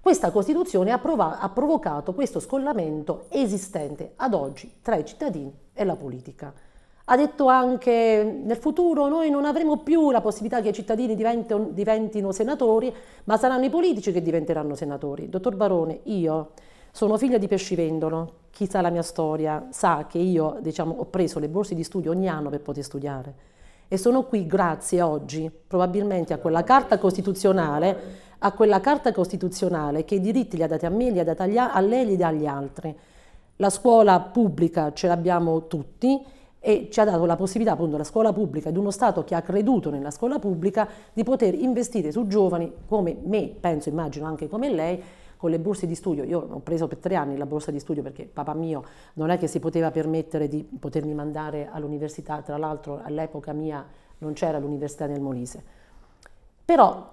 Questa Costituzione ha, prov- ha provocato questo scollamento esistente ad oggi tra i cittadini e la politica. Ha detto anche nel futuro noi non avremo più la possibilità che i cittadini diventino, diventino senatori, ma saranno i politici che diventeranno senatori. Dottor Barone, io sono figlia di pescivendolo, chi sa la mia storia sa che io diciamo, ho preso le borse di studio ogni anno per poter studiare e sono qui grazie oggi probabilmente a quella carta costituzionale, a quella carta costituzionale che i diritti li ha dati a me, li ha dati a lei, li dà agli altri. La scuola pubblica ce l'abbiamo tutti e ci ha dato la possibilità appunto la scuola pubblica ed uno Stato che ha creduto nella scuola pubblica di poter investire su giovani come me, penso, immagino anche come lei, con le borse di studio, io ho preso per tre anni la borsa di studio perché papà mio non è che si poteva permettere di potermi mandare all'università, tra l'altro all'epoca mia non c'era l'università nel Molise. Però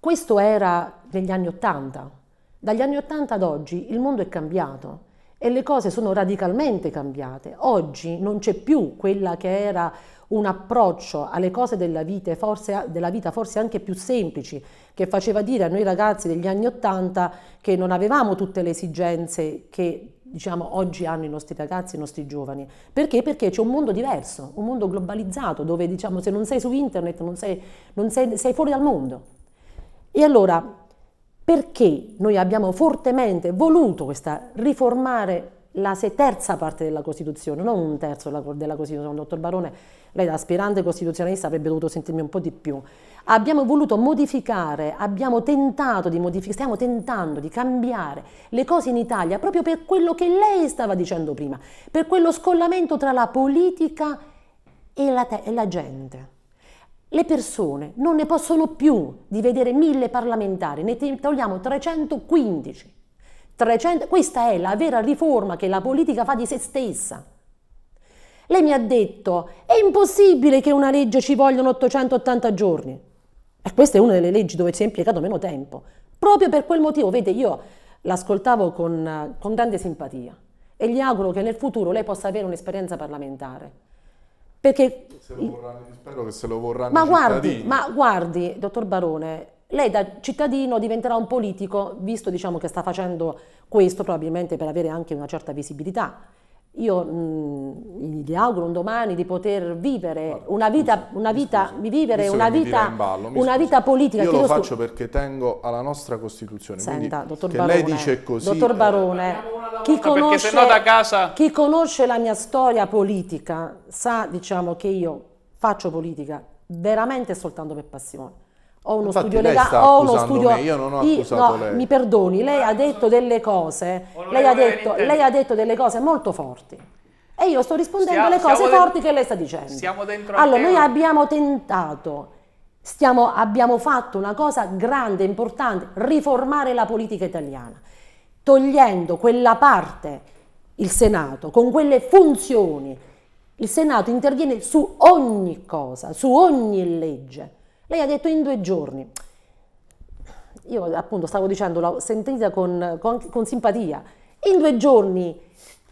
questo era negli anni Ottanta, dagli anni Ottanta ad oggi il mondo è cambiato e le cose sono radicalmente cambiate. Oggi non c'è più quella che era un approccio alle cose della vita, forse, della vita forse anche più semplici, che faceva dire a noi ragazzi degli anni Ottanta che non avevamo tutte le esigenze che diciamo, oggi hanno i nostri ragazzi, i nostri giovani. Perché? Perché c'è un mondo diverso, un mondo globalizzato, dove diciamo, se non sei su internet non sei, non sei, sei fuori dal mondo. E allora, perché noi abbiamo fortemente voluto questa riformare la terza parte della Costituzione, non un terzo della Costituzione. Dottor Barone, lei da aspirante costituzionalista avrebbe dovuto sentirmi un po' di più. Abbiamo voluto modificare, abbiamo tentato di modificare, stiamo tentando di cambiare le cose in Italia proprio per quello che lei stava dicendo prima, per quello scollamento tra la politica e la, e la gente. Le persone non ne possono più di vedere mille parlamentari, ne togliamo 315 300, questa è la vera riforma che la politica fa di se stessa. Lei mi ha detto, è impossibile che una legge ci vogliono 880 giorni. E questa è una delle leggi dove si è impiegato meno tempo. Proprio per quel motivo, vede, io l'ascoltavo con, con grande simpatia e gli auguro che nel futuro lei possa avere un'esperienza parlamentare. Perché, vorranno, spero che se lo vorranno ma guardi, ma guardi, dottor Barone, lei da cittadino diventerà un politico, visto diciamo, che sta facendo questo probabilmente per avere anche una certa visibilità. Io mh, mm, gli auguro un domani di poter vivere una vita, una vita, vivere una vita, ballo, una vita politica. Io lo faccio perché tengo alla nostra Costituzione. Senta, dottor Barone, lei dice così. Dottor eh, Barone, eh, chi, conosce, casa... chi conosce la mia storia politica sa diciamo, che io faccio politica veramente soltanto per passione ho uno Infatti studio legale, ho uno studio... Me, io non ho accusato no, lei. Mi perdoni, lei ha detto delle cose, lei ha detto, lei ha detto delle cose molto forti. E io sto rispondendo alle cose forti che lei sta dicendo. Siamo dentro allora, noi abbiamo tentato, stiamo, abbiamo fatto una cosa grande, importante, riformare la politica italiana, togliendo quella parte, il Senato, con quelle funzioni. Il Senato interviene su ogni cosa, su ogni legge lei ha detto in due giorni. Io appunto stavo dicendo, l'ho sentita con, con, con simpatia. In due giorni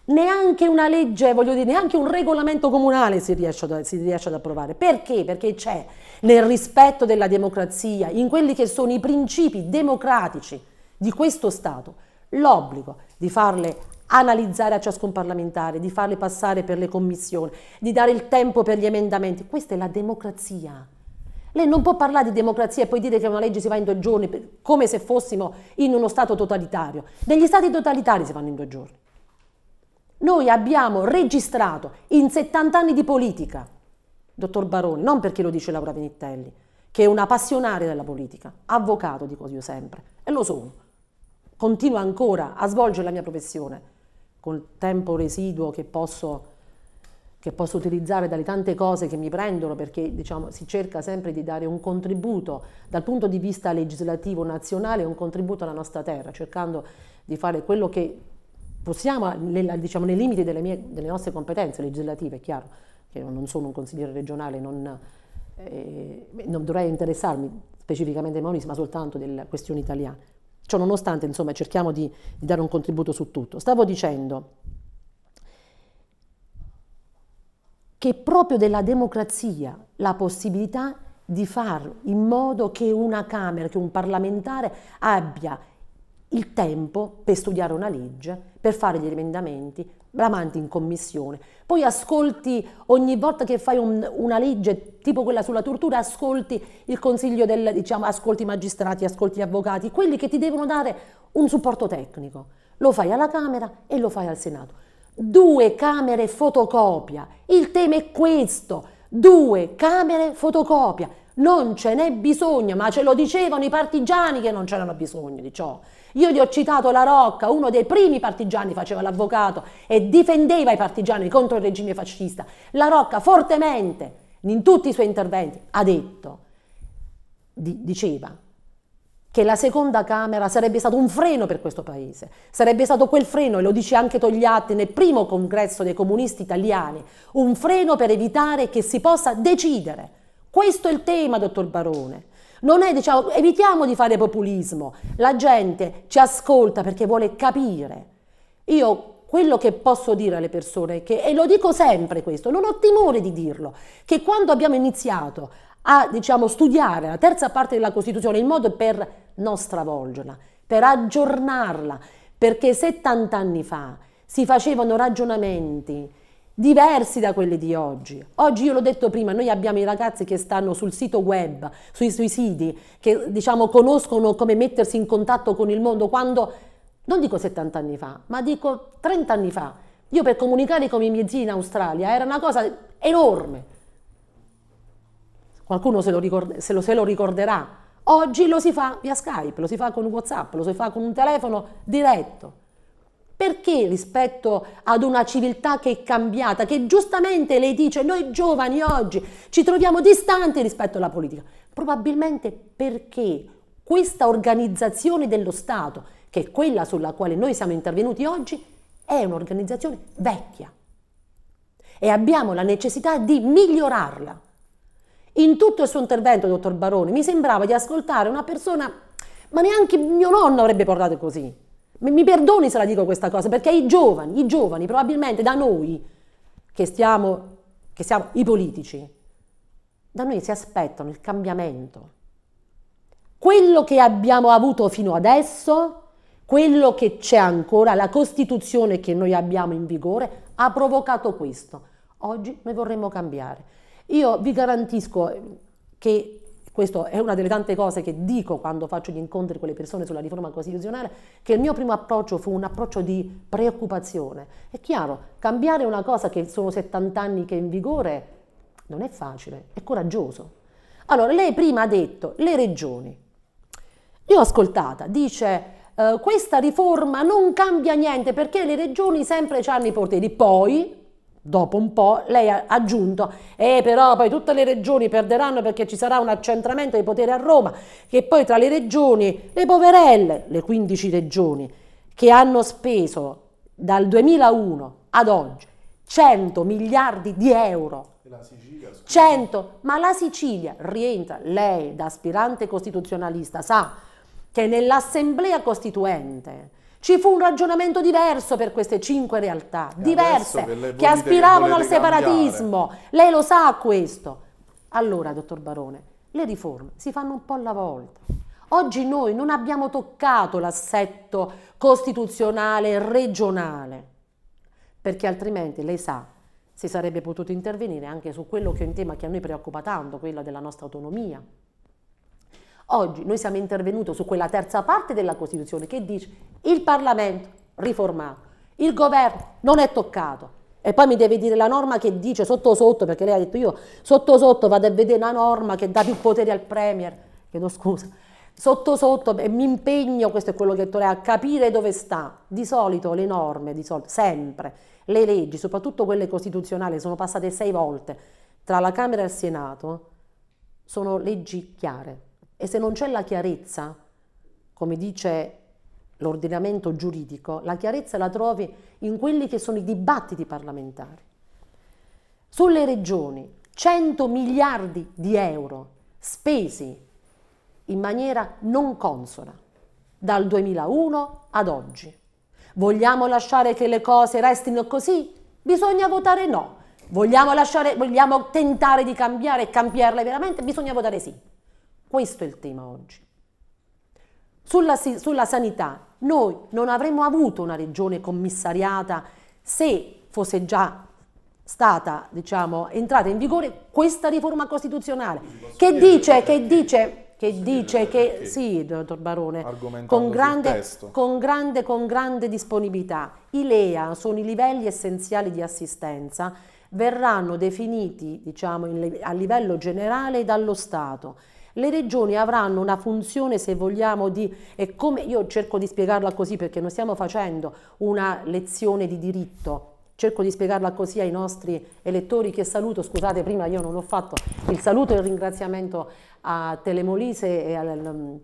neanche una legge, voglio dire, neanche un regolamento comunale si riesce, ad, si riesce, ad, approvare. Perché? Perché c'è nel rispetto della democrazia, in quelli che sono i principi democratici di questo Stato, l'obbligo di farle analizzare a ciascun parlamentare, di farle passare per le commissioni, di dare il tempo per gli emendamenti. Questa è la democrazia. Lei non può parlare di democrazia e poi dire che una legge si fa in due giorni, come se fossimo in uno Stato totalitario. Negli Stati totalitari si fanno in due giorni. Noi abbiamo registrato in 70 anni di politica, dottor Baroni, non perché lo dice Laura Venitelli, che è una passionaria della politica, avvocato dico io sempre, e lo sono. Continuo ancora a svolgere la mia professione col tempo residuo che posso che posso utilizzare dalle tante cose che mi prendono, perché diciamo, si cerca sempre di dare un contributo dal punto di vista legislativo nazionale, un contributo alla nostra terra, cercando di fare quello che possiamo, diciamo, nei limiti delle, mie, delle, nostre competenze legislative, è chiaro, che non sono un consigliere regionale, non, eh, non dovrei interessarmi specificamente ai Maurizi, ma soltanto delle questioni italiane. Ciò nonostante, insomma, cerchiamo di, di dare un contributo su tutto. Stavo dicendo che è proprio della democrazia la possibilità di farlo in modo che una Camera, che un parlamentare abbia il tempo per studiare una legge, per fare gli emendamenti, la mandi in commissione. Poi ascolti, ogni volta che fai un, una legge tipo quella sulla tortura, ascolti il consiglio del, diciamo, ascolti i magistrati, ascolti gli avvocati, quelli che ti devono dare un supporto tecnico. Lo fai alla Camera e lo fai al Senato due camere fotocopia. Il tema è questo, due camere fotocopia. Non ce n'è bisogno, ma ce lo dicevano i partigiani che non c'erano bisogno di ciò. Io gli ho citato La Rocca, uno dei primi partigiani faceva l'avvocato e difendeva i partigiani contro il regime fascista. La Rocca fortemente, in tutti i suoi interventi, ha detto, di, diceva, che la seconda Camera sarebbe stato un freno per questo Paese, sarebbe stato quel freno, e lo dice anche Togliatti nel primo congresso dei comunisti italiani, un freno per evitare che si possa decidere. Questo è il tema, dottor Barone. È, diciamo, evitiamo di fare populismo, la gente ci ascolta perché vuole capire. Io quello che posso dire alle persone, che, e lo dico sempre questo, non ho timore di dirlo, che quando abbiamo iniziato a diciamo, studiare la terza parte della Costituzione in modo per non stravolgerla, per aggiornarla, perché 70 anni fa si facevano ragionamenti diversi da quelli di oggi. Oggi io l'ho detto prima, noi abbiamo i ragazzi che stanno sul sito web, sui siti, che diciamo conoscono come mettersi in contatto con il mondo quando, non dico 70 anni fa, ma dico 30 anni fa. Io per comunicare con i miei zii in Australia era una cosa enorme qualcuno se lo, ricorda, se, lo, se lo, ricorderà. Oggi lo si fa via Skype, lo si fa con WhatsApp, lo si fa con un telefono diretto. Perché rispetto ad una civiltà che è cambiata, che giustamente lei dice noi giovani oggi ci troviamo distanti rispetto alla politica? Probabilmente perché questa organizzazione dello Stato, che è quella sulla quale noi siamo intervenuti oggi, è un'organizzazione vecchia e abbiamo la necessità di migliorarla. In tutto il suo intervento, dottor Baroni, mi sembrava di ascoltare una persona, ma neanche mio nonno avrebbe parlato così. Mi, mi perdoni se la dico questa cosa, perché i giovani, i giovani, probabilmente da noi, che, stiamo, che siamo i politici, da noi si aspettano il cambiamento. Quello che abbiamo avuto fino adesso quello che c'è ancora, la Costituzione che noi abbiamo in vigore, ha provocato questo. Oggi noi vorremmo cambiare. Io vi garantisco che questa è una delle tante cose che dico quando faccio gli incontri con le persone sulla riforma costituzionale, che il mio primo approccio fu un approccio di preoccupazione. È chiaro, cambiare una cosa che sono 70 anni che è in vigore non è facile, è coraggioso. Allora, lei prima ha detto le regioni. Io ho ascoltata, dice eh, questa riforma non cambia niente perché le regioni sempre ci hanno i poteri. Poi, Dopo un po' lei ha aggiunto, eh però poi tutte le regioni perderanno perché ci sarà un accentramento dei poteri a Roma, che poi tra le regioni, le poverelle, le 15 regioni, che hanno speso dal 2001 ad oggi 100 miliardi di euro. La Sicilia, 100, ma la Sicilia rientra, lei da aspirante costituzionalista sa che nell'assemblea costituente ci fu un ragionamento diverso per queste cinque realtà, e diverse, che, che aspiravano che al separatismo. Cambiare. Lei lo sa questo. Allora, dottor Barone, le riforme si fanno un po' alla volta. Oggi noi non abbiamo toccato l'assetto costituzionale regionale, perché altrimenti, lei sa, si sarebbe potuto intervenire anche su quello che è un tema che a noi preoccupa tanto, quella della nostra autonomia, Oggi noi siamo intervenuti su quella terza parte della Costituzione che dice il Parlamento riformato, il governo non è toccato. E poi mi deve dire la norma che dice sotto sotto, perché lei ha detto io sotto sotto vado a vedere una norma che dà più potere al Premier, chiedo scusa, sotto sotto e mi impegno, questo è quello che ha detto lei, a capire dove sta. Di solito le norme, solito, sempre, le leggi, soprattutto quelle costituzionali, sono passate sei volte tra la Camera e il Senato, sono leggi chiare, e se non c'è la chiarezza, come dice l'ordinamento giuridico, la chiarezza la trovi in quelli che sono i dibattiti parlamentari. Sulle regioni, 100 miliardi di euro spesi in maniera non consona dal 2001 ad oggi. Vogliamo lasciare che le cose restino così? Bisogna votare no. Vogliamo, lasciare, vogliamo tentare di cambiare e cambiarle veramente? Bisogna votare sì. Questo è il tema oggi. Sulla, sulla sanità, noi non avremmo avuto una regione commissariata se fosse già stata diciamo, entrata in vigore questa riforma costituzionale che dice, che dice che dice che sì, dottor Barone, con grande, con, grande, con grande disponibilità. I LEA sono i livelli essenziali di assistenza, verranno definiti diciamo, a livello generale dallo Stato le regioni avranno una funzione, se vogliamo, di, come, io cerco di spiegarla così perché non stiamo facendo una lezione di diritto, cerco di spiegarla così ai nostri elettori che saluto, scusate prima io non ho fatto il saluto e il ringraziamento a Telemolise e al, ehm,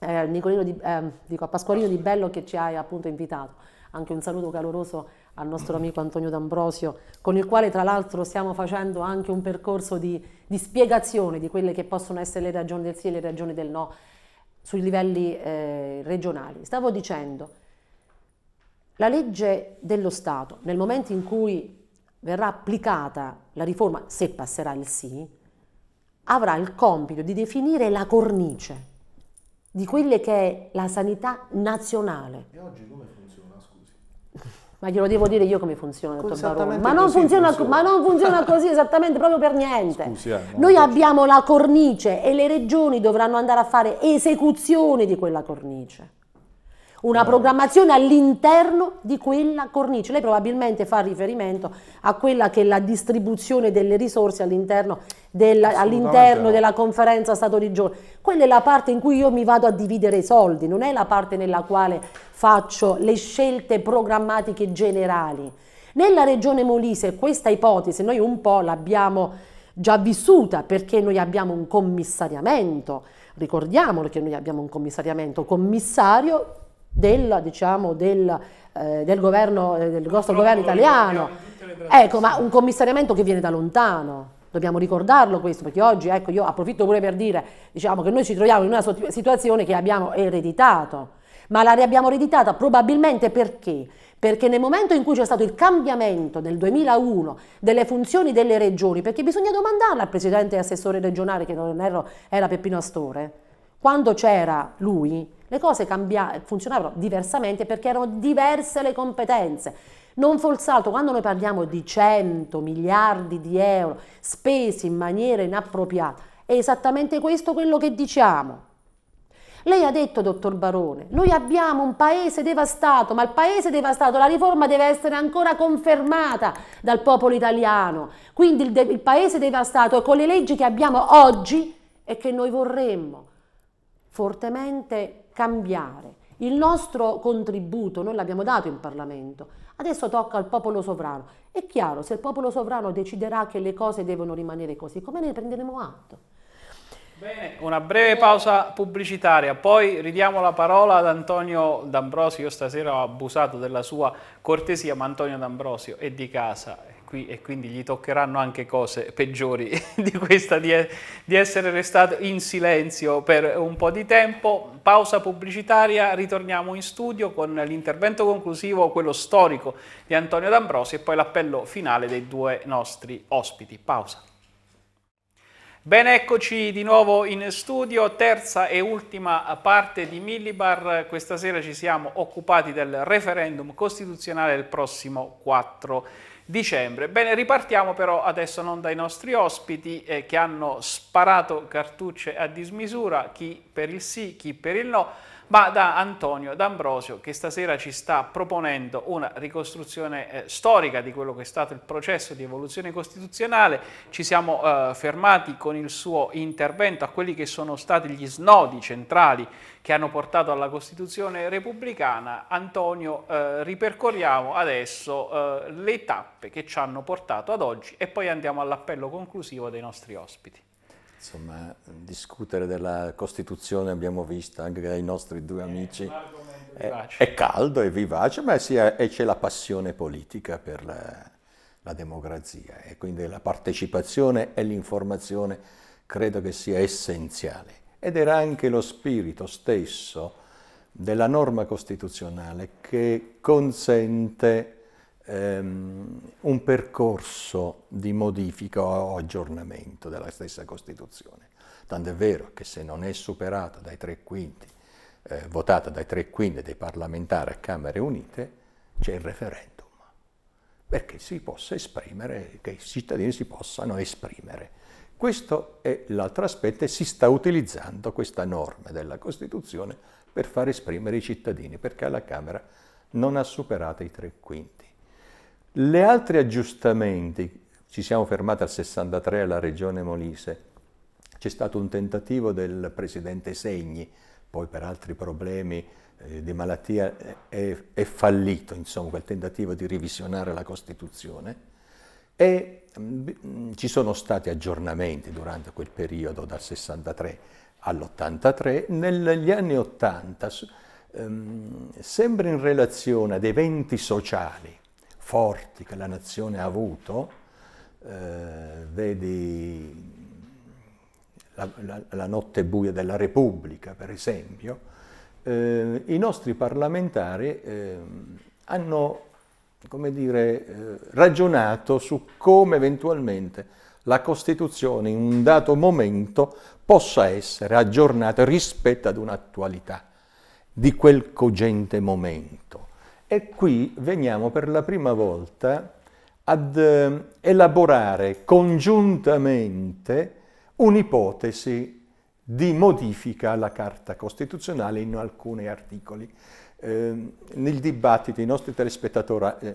eh, di, eh, dico, a Pasqualino Di Bello che ci hai appunto invitato, anche un saluto caloroso al nostro amico Antonio D'Ambrosio, con il quale tra l'altro stiamo facendo anche un percorso di, di, spiegazione di quelle che possono essere le ragioni del sì e le ragioni del no sui livelli eh, regionali. Stavo dicendo, la legge dello Stato, nel momento in cui verrà applicata la riforma, se passerà il sì, avrà il compito di definire la cornice di quella che è la sanità nazionale. E oggi come funziona, scusi? Ma glielo devo dire io come funziona, dottor Barone. Ma non funziona, funziona. ma non funziona, così esattamente, proprio per niente. Scusi, eh, Noi abbiamo la cornice e le regioni dovranno andare a fare esecuzione di quella cornice una esatto. programmazione all'interno di quella cornice. Lei probabilmente fa riferimento a quella che è la distribuzione delle risorse all'interno della, all'interno della conferenza Stato-Regione. Quella è la parte in cui io mi vado a dividere i soldi, non è la parte nella quale faccio le scelte programmatiche generali. Nella regione Molise questa ipotesi noi un po' l'abbiamo già vissuta perché noi abbiamo un commissariamento, ricordiamolo che noi abbiamo un commissariamento, commissario della, diciamo, del, eh, del, governo, eh, del nostro governo italiano. Ecco, ma un commissariamento che viene da lontano dobbiamo ricordarlo questo, perché oggi ecco, io approfitto pure per dire diciamo, che noi ci troviamo in una situazione che abbiamo ereditato, ma la abbiamo ereditata probabilmente perché? Perché nel momento in cui c'è stato il cambiamento nel 2001 delle funzioni delle regioni, perché bisogna domandarla al presidente e assessore regionale che non era Peppino Astore, quando c'era lui le cose cambia- funzionavano diversamente perché erano diverse le competenze. Non Folsalto, quando noi parliamo di 100 miliardi di euro spesi in maniera inappropriata, è esattamente questo quello che diciamo. Lei ha detto, dottor Barone, noi abbiamo un paese devastato, ma il paese devastato, la riforma deve essere ancora confermata dal popolo italiano. Quindi il, de- il paese devastato con le leggi che abbiamo oggi e che noi vorremmo fortemente cambiare. Il nostro contributo noi l'abbiamo dato in Parlamento, adesso tocca al popolo sovrano. È chiaro, se il popolo sovrano deciderà che le cose devono rimanere così, come ne prenderemo atto? Bene, una breve pausa pubblicitaria, poi ridiamo la parola ad Antonio D'Ambrosio. Io stasera ho abusato della sua cortesia, ma Antonio D'Ambrosio è di casa qui, e quindi gli toccheranno anche cose peggiori di questa di, di essere restato in silenzio per un po' di tempo. Pausa pubblicitaria, ritorniamo in studio con l'intervento conclusivo, quello storico di Antonio D'Ambrosi e poi l'appello finale dei due nostri ospiti. Pausa. Bene, eccoci di nuovo in studio, terza e ultima parte di Millibar. Questa sera ci siamo occupati del referendum costituzionale del prossimo 4 dicembre. Bene, ripartiamo però adesso non dai nostri ospiti eh, che hanno sparato cartucce a dismisura, chi per il sì, chi per il no ma da Antonio D'Ambrosio che stasera ci sta proponendo una ricostruzione eh, storica di quello che è stato il processo di evoluzione costituzionale. Ci siamo eh, fermati con il suo intervento a quelli che sono stati gli snodi centrali che hanno portato alla Costituzione repubblicana. Antonio, eh, ripercorriamo adesso eh, le tappe che ci hanno portato ad oggi e poi andiamo all'appello conclusivo dei nostri ospiti. Insomma, discutere della Costituzione, abbiamo visto anche dai nostri due eh, amici, è, è, è caldo, e vivace, ma sì, è, c'è la passione politica per la, la democrazia e quindi la partecipazione e l'informazione credo che sia essenziale. Ed era anche lo spirito stesso della norma costituzionale che consente ehm, un percorso di modifica o aggiornamento della stessa Costituzione. Tanto è vero che se non è superata dai tre quinti, eh, votata dai tre quinti dei parlamentari a Camere Unite, c'è il referendum perché si possa esprimere, che i cittadini si possano esprimere. Questo è l'altro aspetto e si sta utilizzando questa norma della Costituzione per far esprimere i cittadini, perché la Camera non ha superato i tre quinti. Le altre aggiustamenti, ci siamo fermati al 63 alla regione Molise, c'è stato un tentativo del presidente Segni, poi per altri problemi eh, di malattia eh, è, è, fallito, insomma, quel tentativo di revisionare la Costituzione e mh, ci sono stati aggiornamenti durante quel periodo dal 63 all'83. Negli anni 80, ehm, sempre in relazione ad eventi sociali, forti che la nazione ha avuto, eh, vedi la, la, la, notte buia della Repubblica, per esempio, eh, i nostri parlamentari eh, hanno dire, eh, ragionato su come eventualmente la Costituzione in un dato momento possa essere aggiornata rispetto ad un'attualità di quel cogente momento. E qui veniamo per la prima volta ad ehm, elaborare congiuntamente un'ipotesi di modifica alla Carta Costituzionale in alcuni articoli. Eh, nel dibattito i nostri telespettatori eh,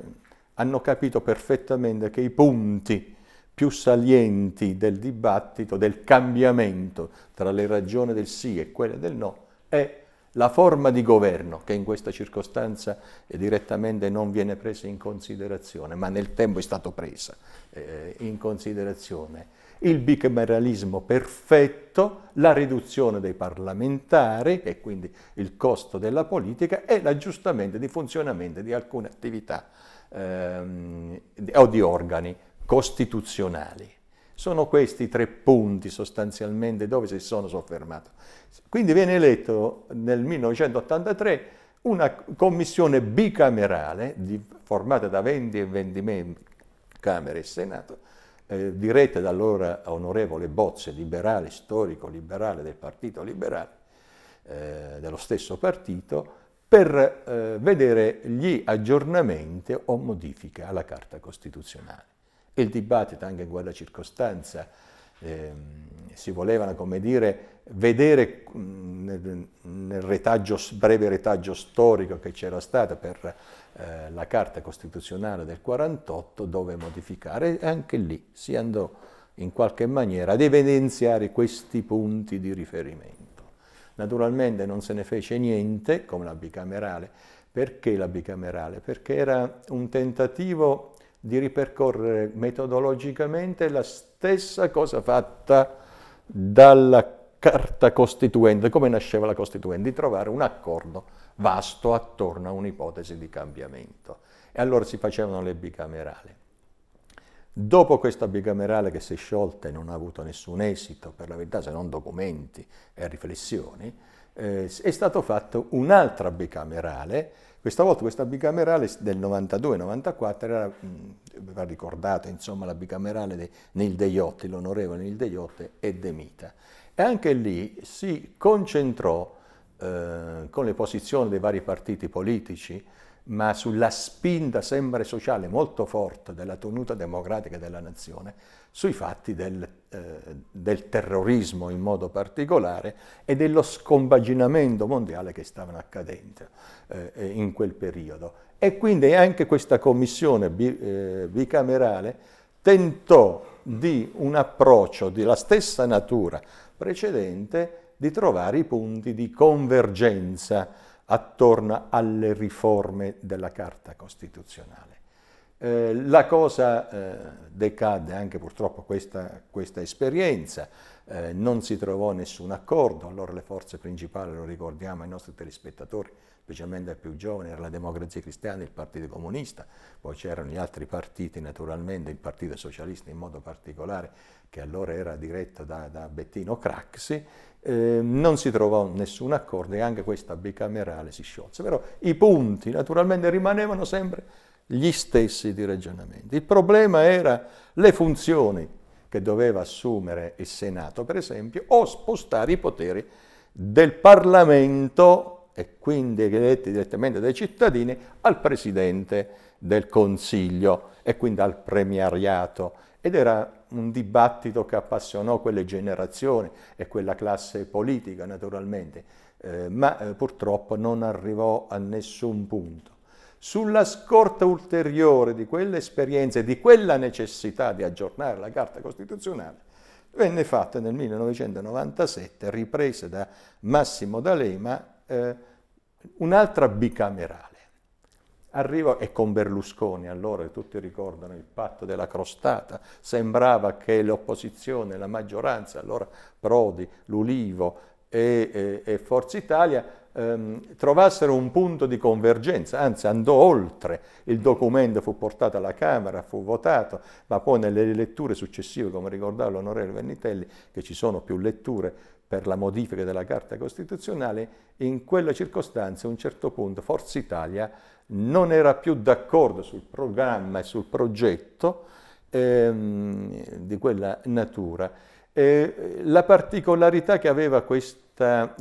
hanno capito perfettamente che i punti più salienti del dibattito, del cambiamento tra le ragioni del sì e quelle del no, è la forma di governo, che in questa circostanza eh, direttamente non viene presa in considerazione, ma nel tempo è stata presa eh, in considerazione, il bicameralismo perfetto, la riduzione dei parlamentari e quindi il costo della politica e l'aggiustamento di funzionamento di alcune attività ehm, o di organi costituzionali. Sono questi tre punti sostanzialmente dove si sono soffermato. Quindi viene eletto nel 1983 una commissione bicamerale di, formata da 20 e 20 membri, Camera e Senato, eh, diretta dall'ora onorevole Bozze, liberale, storico liberale del Partito Liberale, eh, dello stesso partito, per eh, vedere gli aggiornamenti o modifiche alla Carta Costituzionale. Il dibattito anche in quella circostanza eh, si volevano, come dire, vedere nel, nel retaggio, breve retaggio storico che c'era stato per eh, la Carta Costituzionale del 48 dove modificare e anche lì si andò in qualche maniera ad evidenziare questi punti di riferimento. Naturalmente non se ne fece niente come la bicamerale, perché la bicamerale? Perché era un tentativo di ripercorrere metodologicamente la stessa cosa fatta dalla carta costituente, come nasceva la costituente, di trovare un accordo vasto attorno a un'ipotesi di cambiamento. E allora si facevano le bicamerali. Dopo questa bicamerale che si è sciolta e non ha avuto nessun esito, per la verità se non documenti e riflessioni, eh, è stato fatto un'altra bicamerale questa volta questa bicamerale del 92-94 era, va ricordata insomma, la bicamerale di Nil Deiotti, l'onorevole Nil Deiotti e De Mita. E anche lì si concentrò eh, con le posizioni dei vari partiti politici, ma sulla spinta sempre sociale molto forte della tenuta democratica della nazione, sui fatti del, eh, del terrorismo in modo particolare e dello scombaginamento mondiale che stavano accadendo eh, in quel periodo. E quindi anche questa commissione eh, bicamerale tentò di un approccio della stessa natura precedente di trovare i punti di convergenza attorno alle riforme della Carta Costituzionale. Eh, la cosa eh, decadde anche purtroppo questa, questa esperienza, eh, non si trovò nessun accordo, allora le forze principali, lo ricordiamo ai nostri telespettatori, specialmente ai più giovani, era la Democrazia Cristiana, il Partito Comunista, poi c'erano gli altri partiti naturalmente, il Partito Socialista in modo particolare, che allora era diretto da, da Bettino Craxi, eh, non si trovò nessun accordo e anche questa bicamerale si sciolse, però i punti naturalmente rimanevano sempre gli stessi di ragionamenti. Il problema era le funzioni che doveva assumere il Senato, per esempio, o spostare i poteri del Parlamento e quindi eletti direttamente dai cittadini al Presidente del Consiglio e quindi al premiariato. Ed era un dibattito che appassionò quelle generazioni e quella classe politica naturalmente, eh, ma eh, purtroppo non arrivò a nessun punto sulla scorta ulteriore di quell'esperienza e di quella necessità di aggiornare la Carta Costituzionale, venne fatta nel 1997, ripresa da Massimo D'Alema, eh, un'altra bicamerale. Arrivo, e con Berlusconi, allora tutti ricordano il patto della crostata, sembrava che l'opposizione, la maggioranza, allora Prodi, L'Ulivo e, e, e Forza Italia, ehm, trovassero un punto di convergenza, anzi andò oltre, il documento fu portato alla Camera, fu votato, ma poi nelle letture successive, come ricordava l'onorevole Vernitelli, che ci sono più letture per la modifica della Carta Costituzionale, in quella circostanza a un certo punto Forza Italia non era più d'accordo sul programma e sul progetto ehm, di quella natura. E eh, la particolarità che aveva questo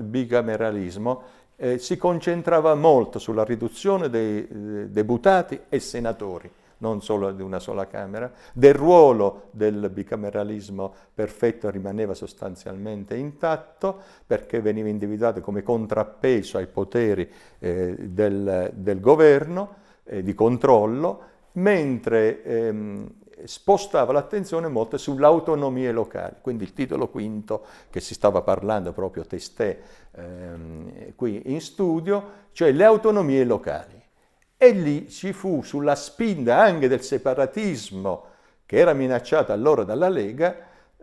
bicameralismo eh, si concentrava molto sulla riduzione dei eh, deputati e senatori, non solo di una sola Camera, del ruolo del bicameralismo perfetto rimaneva sostanzialmente intatto perché veniva individuato come contrappeso ai poteri eh, del, del, governo eh, di controllo, mentre ehm, spostava l'attenzione molto sulle autonomie locali, quindi il titolo quinto che si stava parlando proprio testè ehm, qui in studio, cioè le autonomie locali. E lì ci fu sulla spinta anche del separatismo che era minacciato allora dalla Lega,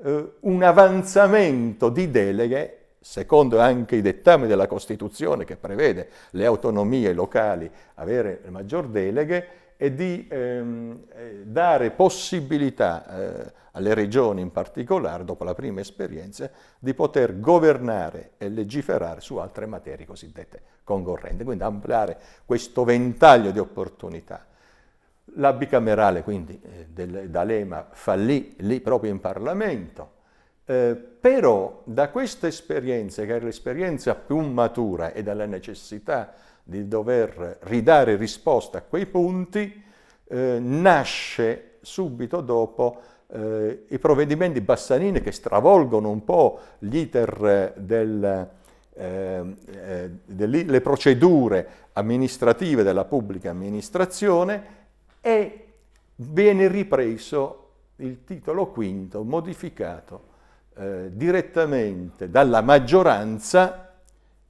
eh, un avanzamento di deleghe secondo anche i dettami della Costituzione che prevede le autonomie locali avere maggior deleghe e di ehm, eh, dare possibilità eh, alle regioni in particolare, dopo la prima esperienza, di poter governare e legiferare su altre materie cosiddette concorrenti, quindi ampliare questo ventaglio di opportunità. La bicamerale quindi eh, del, d'Alema fallì lì proprio in Parlamento, eh, però da questa esperienza, che era l'esperienza più matura e dalla necessità di dover ridare risposta a quei punti, eh, nasce subito dopo eh, i provvedimenti Bassanini che stravolgono un po' gli iter del, eh, eh delle procedure amministrative della pubblica amministrazione e viene ripreso il titolo quinto modificato eh, direttamente dalla maggioranza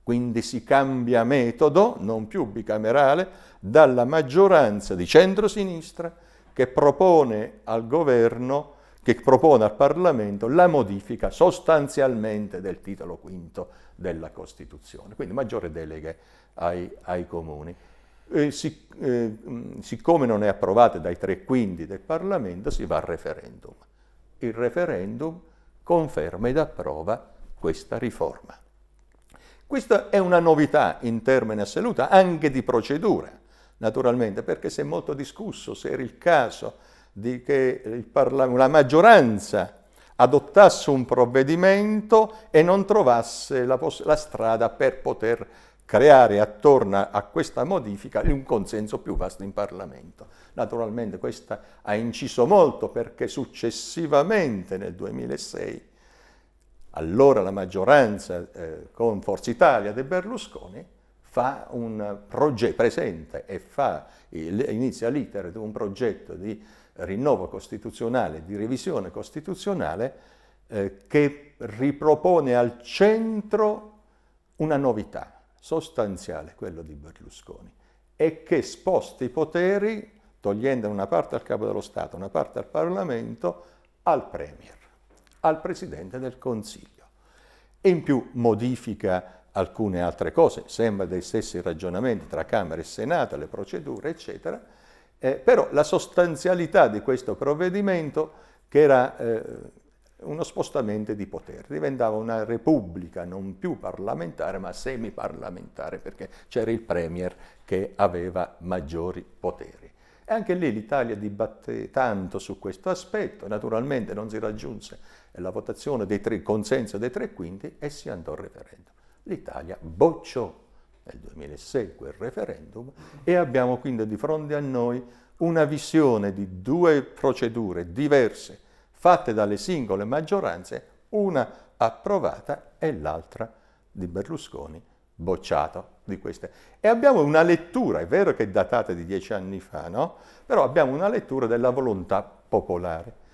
quindi si cambia metodo, non più bicamerale, dalla maggioranza di centrosinistra che propone al governo, che propone al Parlamento la modifica sostanzialmente del titolo quinto della Costituzione, quindi maggiore deleghe ai, ai comuni. Eh, si, eh, siccome non è approvata dai tre quinti del Parlamento, si va al referendum. Il referendum conferma ed approva questa riforma. Questa è una novità in termini assoluti, anche di procedura, naturalmente, perché si è molto discusso se era il caso di che la maggioranza adottasse un provvedimento e non trovasse la, la strada per poter creare attorno a questa modifica un consenso più vasto in Parlamento. Naturalmente questa ha inciso molto perché successivamente nel 2006 allora la maggioranza eh, con Forza Italia di Berlusconi, fa un progetto, presente e fa, inizia l'iter di un progetto di rinnovo costituzionale, di revisione costituzionale, eh, che ripropone al centro una novità sostanziale, quello di Berlusconi, e che sposta i poteri, togliendo una parte al capo dello Stato, una parte al Parlamento, al Premier al Presidente del Consiglio. E in più modifica alcune altre cose, sembra dei stessi ragionamenti tra Camera e Senato, le procedure, eccetera, eh, però la sostanzialità di questo provvedimento, che era eh, uno spostamento di potere, diventava una repubblica non più parlamentare ma semiparlamentare, perché c'era il Premier che aveva maggiori poteri. E anche lì l'Italia dibatté tanto su questo aspetto, naturalmente non si raggiunse la votazione dei tre, consenso dei tre quinti e si andò al referendum. L'Italia bocciò nel 2006 quel referendum e abbiamo quindi di fronte a noi una visione di due procedure diverse fatte dalle singole maggioranze, una approvata e l'altra di Berlusconi bocciato di queste. E abbiamo una lettura, è vero che è datata di dieci anni fa, no? però abbiamo una lettura della volontà popolare.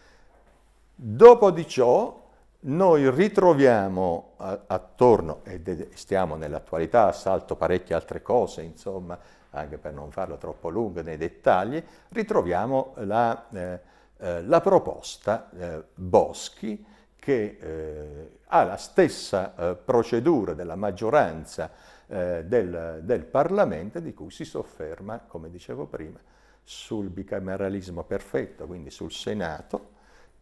Dopo di ciò noi ritroviamo attorno, e stiamo nell'attualità, salto parecchie altre cose, insomma, anche per non farlo troppo lungo nei dettagli, ritroviamo la, eh, eh, la proposta eh, Boschi che eh, ha la stessa eh, procedura della maggioranza eh, del, del Parlamento di cui si sofferma, come dicevo prima, sul bicameralismo perfetto, quindi sul Senato,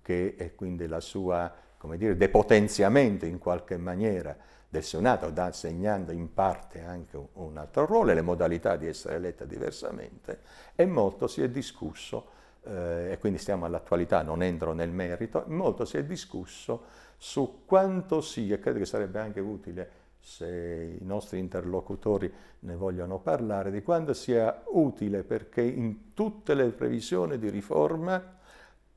che è quindi la sua, come dire, depotenziamento in qualche maniera del Senato, da assegnando in parte anche un altro ruolo, e le modalità di essere eletta diversamente, e molto si è discusso, eh, e quindi stiamo all'attualità, non entro nel merito, molto si è discusso su quanto sia, credo che sarebbe anche utile se i nostri interlocutori ne vogliono parlare, di quanto sia utile perché in tutte le previsioni di riforma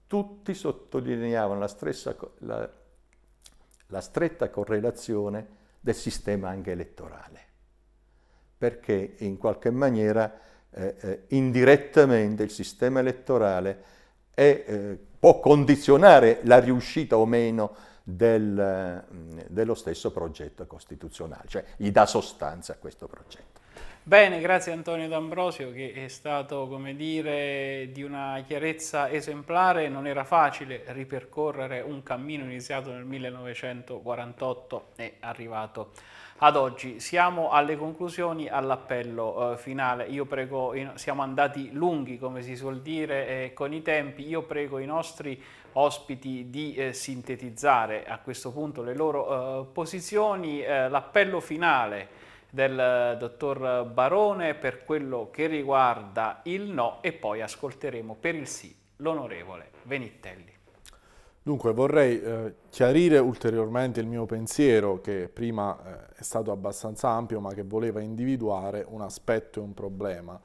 tutti sottolineavano la, stressa, la, la stretta correlazione del sistema anche elettorale, perché in qualche maniera eh, eh, indirettamente il sistema elettorale è, eh, può condizionare la riuscita o meno del, mm, dello stesso progetto costituzionale, cioè gli dà sostanza a questo progetto. Bene, grazie Antonio D'Ambrosio che è stato, come dire, di una chiarezza esemplare, non era facile ripercorrere un cammino iniziato nel 1948 e arrivato ad oggi. Siamo alle conclusioni, all'appello eh, finale. Io prego, siamo andati lunghi, come si suol dire, eh, con i tempi. Io prego i nostri ospiti di eh, sintetizzare a questo punto le loro eh, posizioni. Eh, l'appello finale del eh, dottor Barone per quello che riguarda il no e poi ascolteremo per il sì l'onorevole Venitelli. Dunque vorrei eh, chiarire ulteriormente il mio pensiero che prima eh, è stato abbastanza ampio ma che voleva individuare un aspetto e un problema.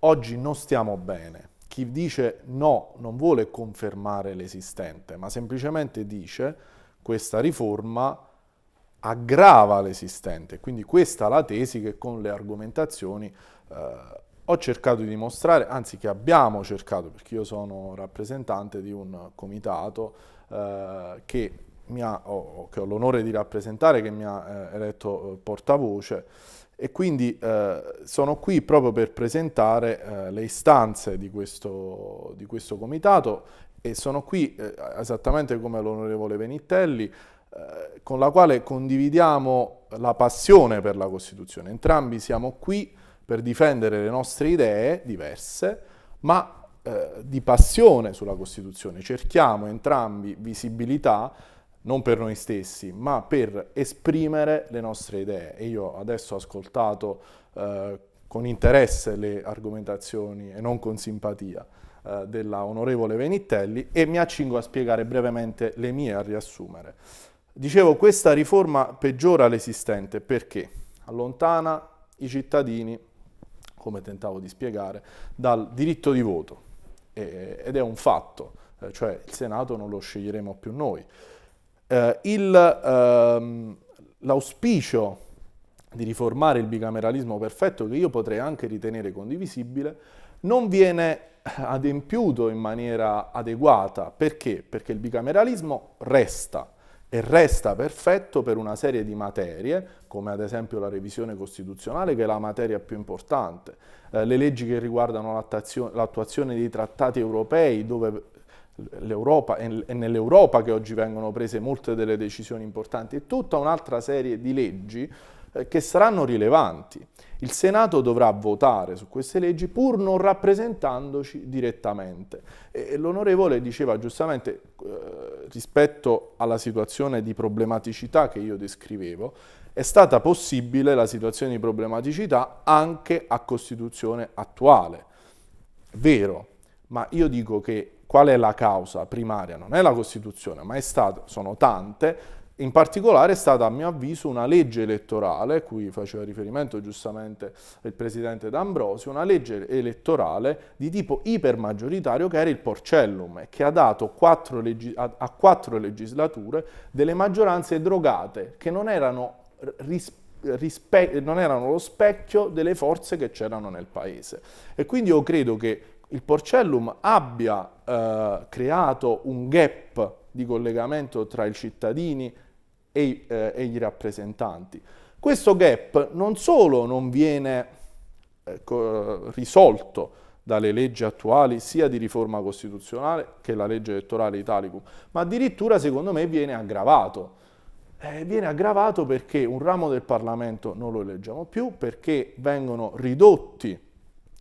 Oggi non stiamo bene. Chi dice no non vuole confermare l'esistente ma semplicemente dice questa riforma aggrava l'esistente. Quindi questa è la tesi che con le argomentazioni eh, ho cercato di dimostrare, anzi che abbiamo cercato, perché io sono rappresentante di un comitato eh, che, ha, oh, che, ho l'onore di rappresentare, che mi ha eh, eletto eh, portavoce e quindi eh, sono qui proprio per presentare eh, le istanze di questo, di questo comitato e sono qui esattamente come l'onorevole Venitelli eh, con la quale condividiamo la passione per la Costituzione. Entrambi siamo qui per difendere le nostre idee diverse, ma eh, di passione sulla Costituzione. Cerchiamo entrambi visibilità non per noi stessi, ma per esprimere le nostre idee. E io adesso ho ascoltato eh, con interesse le argomentazioni e non con simpatia eh, della onorevole Venitelli e mi accingo a spiegare brevemente le mie, a riassumere. Dicevo, questa riforma peggiora l'esistente perché allontana i cittadini, come tentavo di spiegare, dal diritto di voto e, ed è un fatto, eh, cioè il Senato non lo sceglieremo più noi. Eh, il, ehm, l'auspicio di riformare il bicameralismo perfetto, che io potrei anche ritenere condivisibile, non viene adempiuto in maniera adeguata. Perché? Perché il bicameralismo resta e resta perfetto per una serie di materie, come ad esempio la revisione costituzionale, che è la materia più importante, eh, le leggi che riguardano l'attuazione dei trattati europei, dove l'Europa è nell'Europa che oggi vengono prese molte delle decisioni importanti, e tutta un'altra serie di leggi eh, che saranno rilevanti. Il Senato dovrà votare su queste leggi pur non rappresentandoci direttamente. l'onorevole diceva giustamente eh, rispetto alla situazione di problematicità che io descrivevo, è stata possibile la situazione di problematicità anche a Costituzione attuale. Vero, ma io dico che qual è la causa primaria? Non è la Costituzione, ma è stato, sono tante in particolare è stata, a mio avviso, una legge elettorale, cui faceva riferimento giustamente il Presidente D'Ambrosio, una legge elettorale di tipo ipermaggioritario che era il Porcellum e che ha dato quattro a quattro legislature delle maggioranze drogate che non erano, non erano lo specchio delle forze che c'erano nel Paese. E quindi io credo che il Porcellum abbia eh, creato un gap di collegamento tra i cittadini e, eh, e i rappresentanti. Questo gap non solo non viene ecco, risolto dalle leggi attuali sia di riforma costituzionale che la legge elettorale Italicum, ma addirittura secondo me viene aggravato. Eh, viene aggravato perché un ramo del Parlamento non lo eleggiamo più, perché vengono ridotti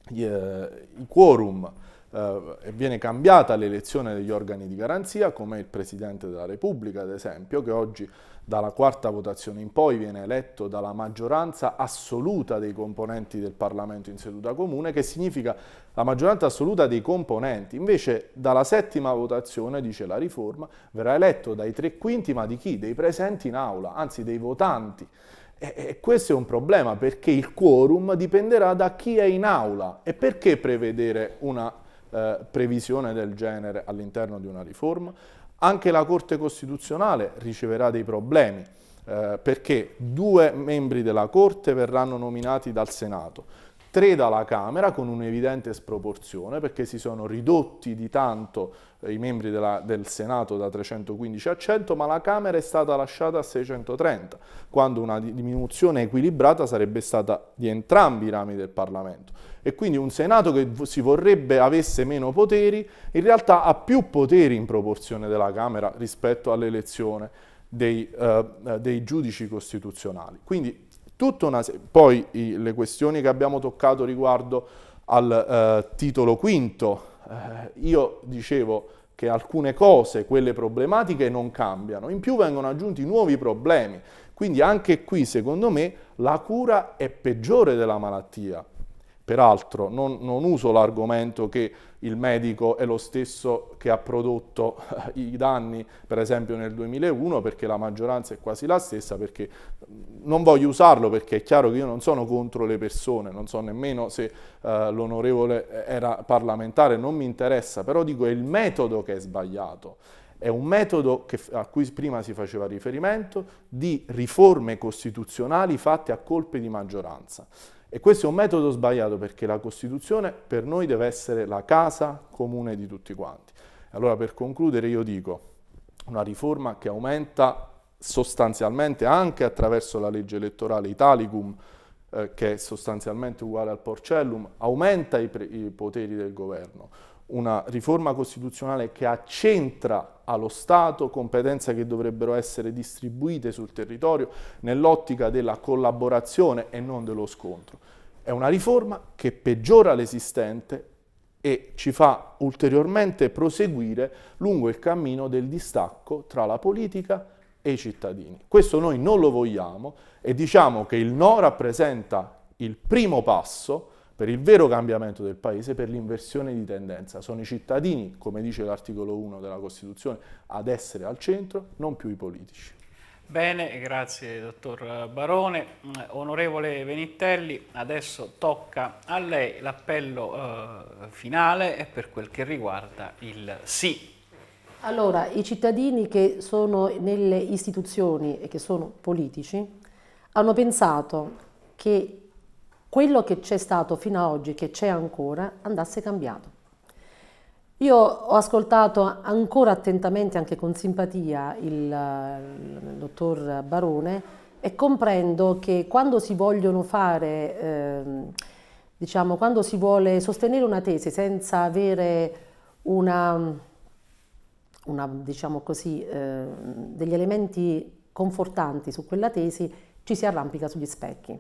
gli, eh, i quorum eh, e viene cambiata l'elezione degli organi di garanzia, come il Presidente della Repubblica, ad esempio, che oggi dalla quarta votazione in poi viene eletto dalla maggioranza assoluta dei componenti del Parlamento in seduta comune, che significa la maggioranza assoluta dei componenti. Invece dalla settima votazione, dice la riforma, verrà eletto dai tre quinti, ma di chi? Dei presenti in aula, anzi dei votanti. E, questo è un problema perché il quorum dipenderà da chi è in aula. E perché prevedere una eh, previsione del genere all'interno di una riforma? Anche la Corte Costituzionale riceverà dei problemi eh, perché due membri della Corte verranno nominati dal Senato tre dalla Camera con un'evidente sproporzione perché si sono ridotti di tanto eh, i membri della, del Senato da 315 a 100 ma la Camera è stata lasciata a 630 quando una diminuzione equilibrata sarebbe stata di entrambi i rami del Parlamento e quindi un Senato che si vorrebbe avesse meno poteri in realtà ha più poteri in proporzione della Camera rispetto all'elezione dei, eh, eh dei giudici costituzionali. Quindi una, poi i, le questioni che abbiamo toccato riguardo al eh, titolo quinto, eh, io dicevo che alcune cose, quelle problematiche, non cambiano, in più vengono aggiunti nuovi problemi, quindi anche qui secondo me la cura è peggiore della malattia. Peraltro non, non uso l'argomento che il medico è lo stesso che ha prodotto eh, i danni per esempio nel 2001 perché la maggioranza è quasi la stessa perché mm, non voglio usarlo perché è chiaro che io non sono contro le persone non so nemmeno se eh, l'onorevole era parlamentare non mi interessa però dico è il metodo che è sbagliato è un metodo che, a cui prima si faceva riferimento di riforme costituzionali fatte a colpe di maggioranza e questo è un metodo sbagliato perché la Costituzione per noi deve essere la casa comune di tutti quanti. Allora per concludere io dico una riforma che aumenta sostanzialmente anche attraverso la legge elettorale Italicum, eh, che è sostanzialmente uguale al Porcellum, aumenta i, i poteri del governo, una riforma costituzionale che accentra allo Stato competenze che dovrebbero essere distribuite sul territorio nell'ottica della collaborazione e non dello scontro. È una riforma che peggiora l'esistente e ci fa ulteriormente proseguire lungo il cammino del distacco tra la politica e i cittadini. Questo noi non lo vogliamo e diciamo che il no rappresenta il primo passo per il vero cambiamento del Paese, per l'inversione di tendenza. Sono i cittadini, come dice l'articolo 1 della Costituzione, ad essere al centro, non più i politici. Bene, grazie dottor Barone. Mm, onorevole Venitelli, adesso tocca a lei l'appello eh, finale per quel che riguarda il sì. Allora, i cittadini che sono nelle istituzioni e che sono politici hanno pensato che quello che c'è stato fino ad oggi, che c'è ancora, andasse cambiato. Io ho ascoltato ancora attentamente, anche con simpatia, il, il dottor Barone e comprendo che quando si vogliono fare, eh, diciamo, quando si vuole sostenere una tesi senza avere una, una diciamo così, eh, degli elementi confortanti su quella tesi, ci si arrampica sugli specchi.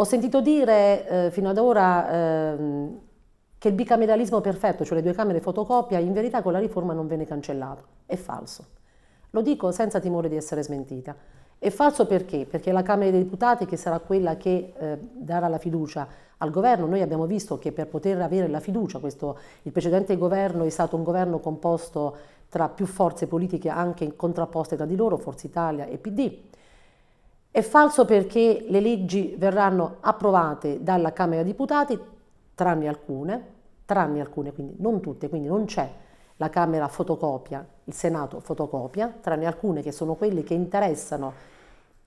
Ho sentito dire eh, fino ad ora eh, che il bicameralismo perfetto, cioè le due Camere fotocopia, in verità con la riforma non viene cancellato. È falso. Lo dico senza timore di essere smentita. È falso perché? Perché la Camera dei Deputati, che sarà quella che eh, darà la fiducia al governo, noi abbiamo visto che per poter avere la fiducia, questo, il precedente governo è stato un governo composto tra più forze politiche anche contrapposte tra di loro, Forza Italia e PD. È falso perché le leggi verranno approvate dalla Camera dei Deputati, tranne alcune, tranne alcune, quindi non tutte, quindi non c'è la Camera fotocopia, il Senato fotocopia, tranne alcune che sono quelle che interessano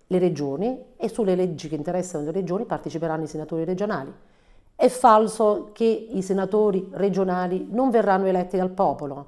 le regioni e sulle leggi che interessano le regioni parteciperanno i senatori regionali. È falso che i senatori regionali non verranno eletti dal popolo,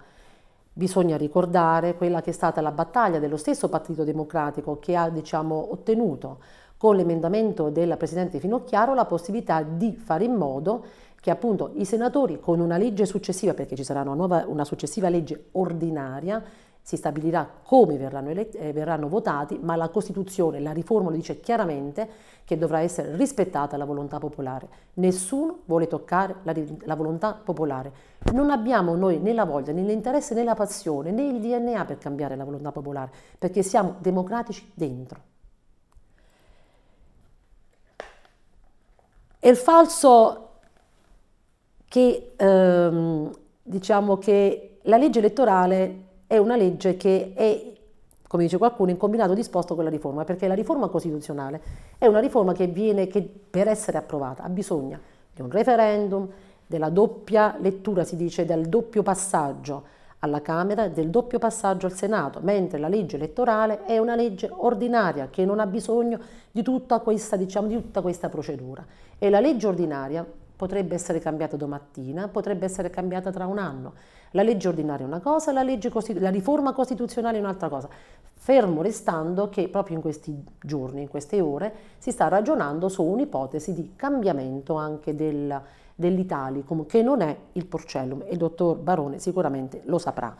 Bisogna ricordare quella che è stata la battaglia dello stesso Partito Democratico che ha diciamo, ottenuto con l'emendamento della Presidente Finocchiaro la possibilità di fare in modo che appunto i senatori con una legge successiva, perché ci sarà una, nuova, una successiva legge ordinaria, si stabilirà come verranno, eh, verranno, votati, ma la Costituzione, la riforma lo dice chiaramente che dovrà essere rispettata la volontà popolare. Nessuno vuole toccare la, la volontà popolare. Non abbiamo noi né la voglia, né l'interesse, né la passione, né il DNA per cambiare la volontà popolare, perché siamo democratici dentro. È il falso che, ehm, diciamo che la legge elettorale è una legge che è come dice qualcuno, in combinato disposto con la riforma, perché la riforma costituzionale è una riforma che, viene, che per essere approvata ha bisogno di un referendum, della doppia lettura, si dice, del doppio passaggio alla Camera, e del doppio passaggio al Senato, mentre la legge elettorale è una legge ordinaria che non ha bisogno di tutta questa, diciamo, di tutta questa procedura. E la legge ordinaria potrebbe essere cambiata domattina, potrebbe essere cambiata tra un anno. La legge ordinaria è una cosa, la, costitu- la riforma costituzionale è un'altra cosa. Fermo restando che proprio in questi giorni, in queste ore, si sta ragionando su un'ipotesi di cambiamento anche del, dell'Italicum, che non è il porcellum e il dottor Barone sicuramente lo saprà.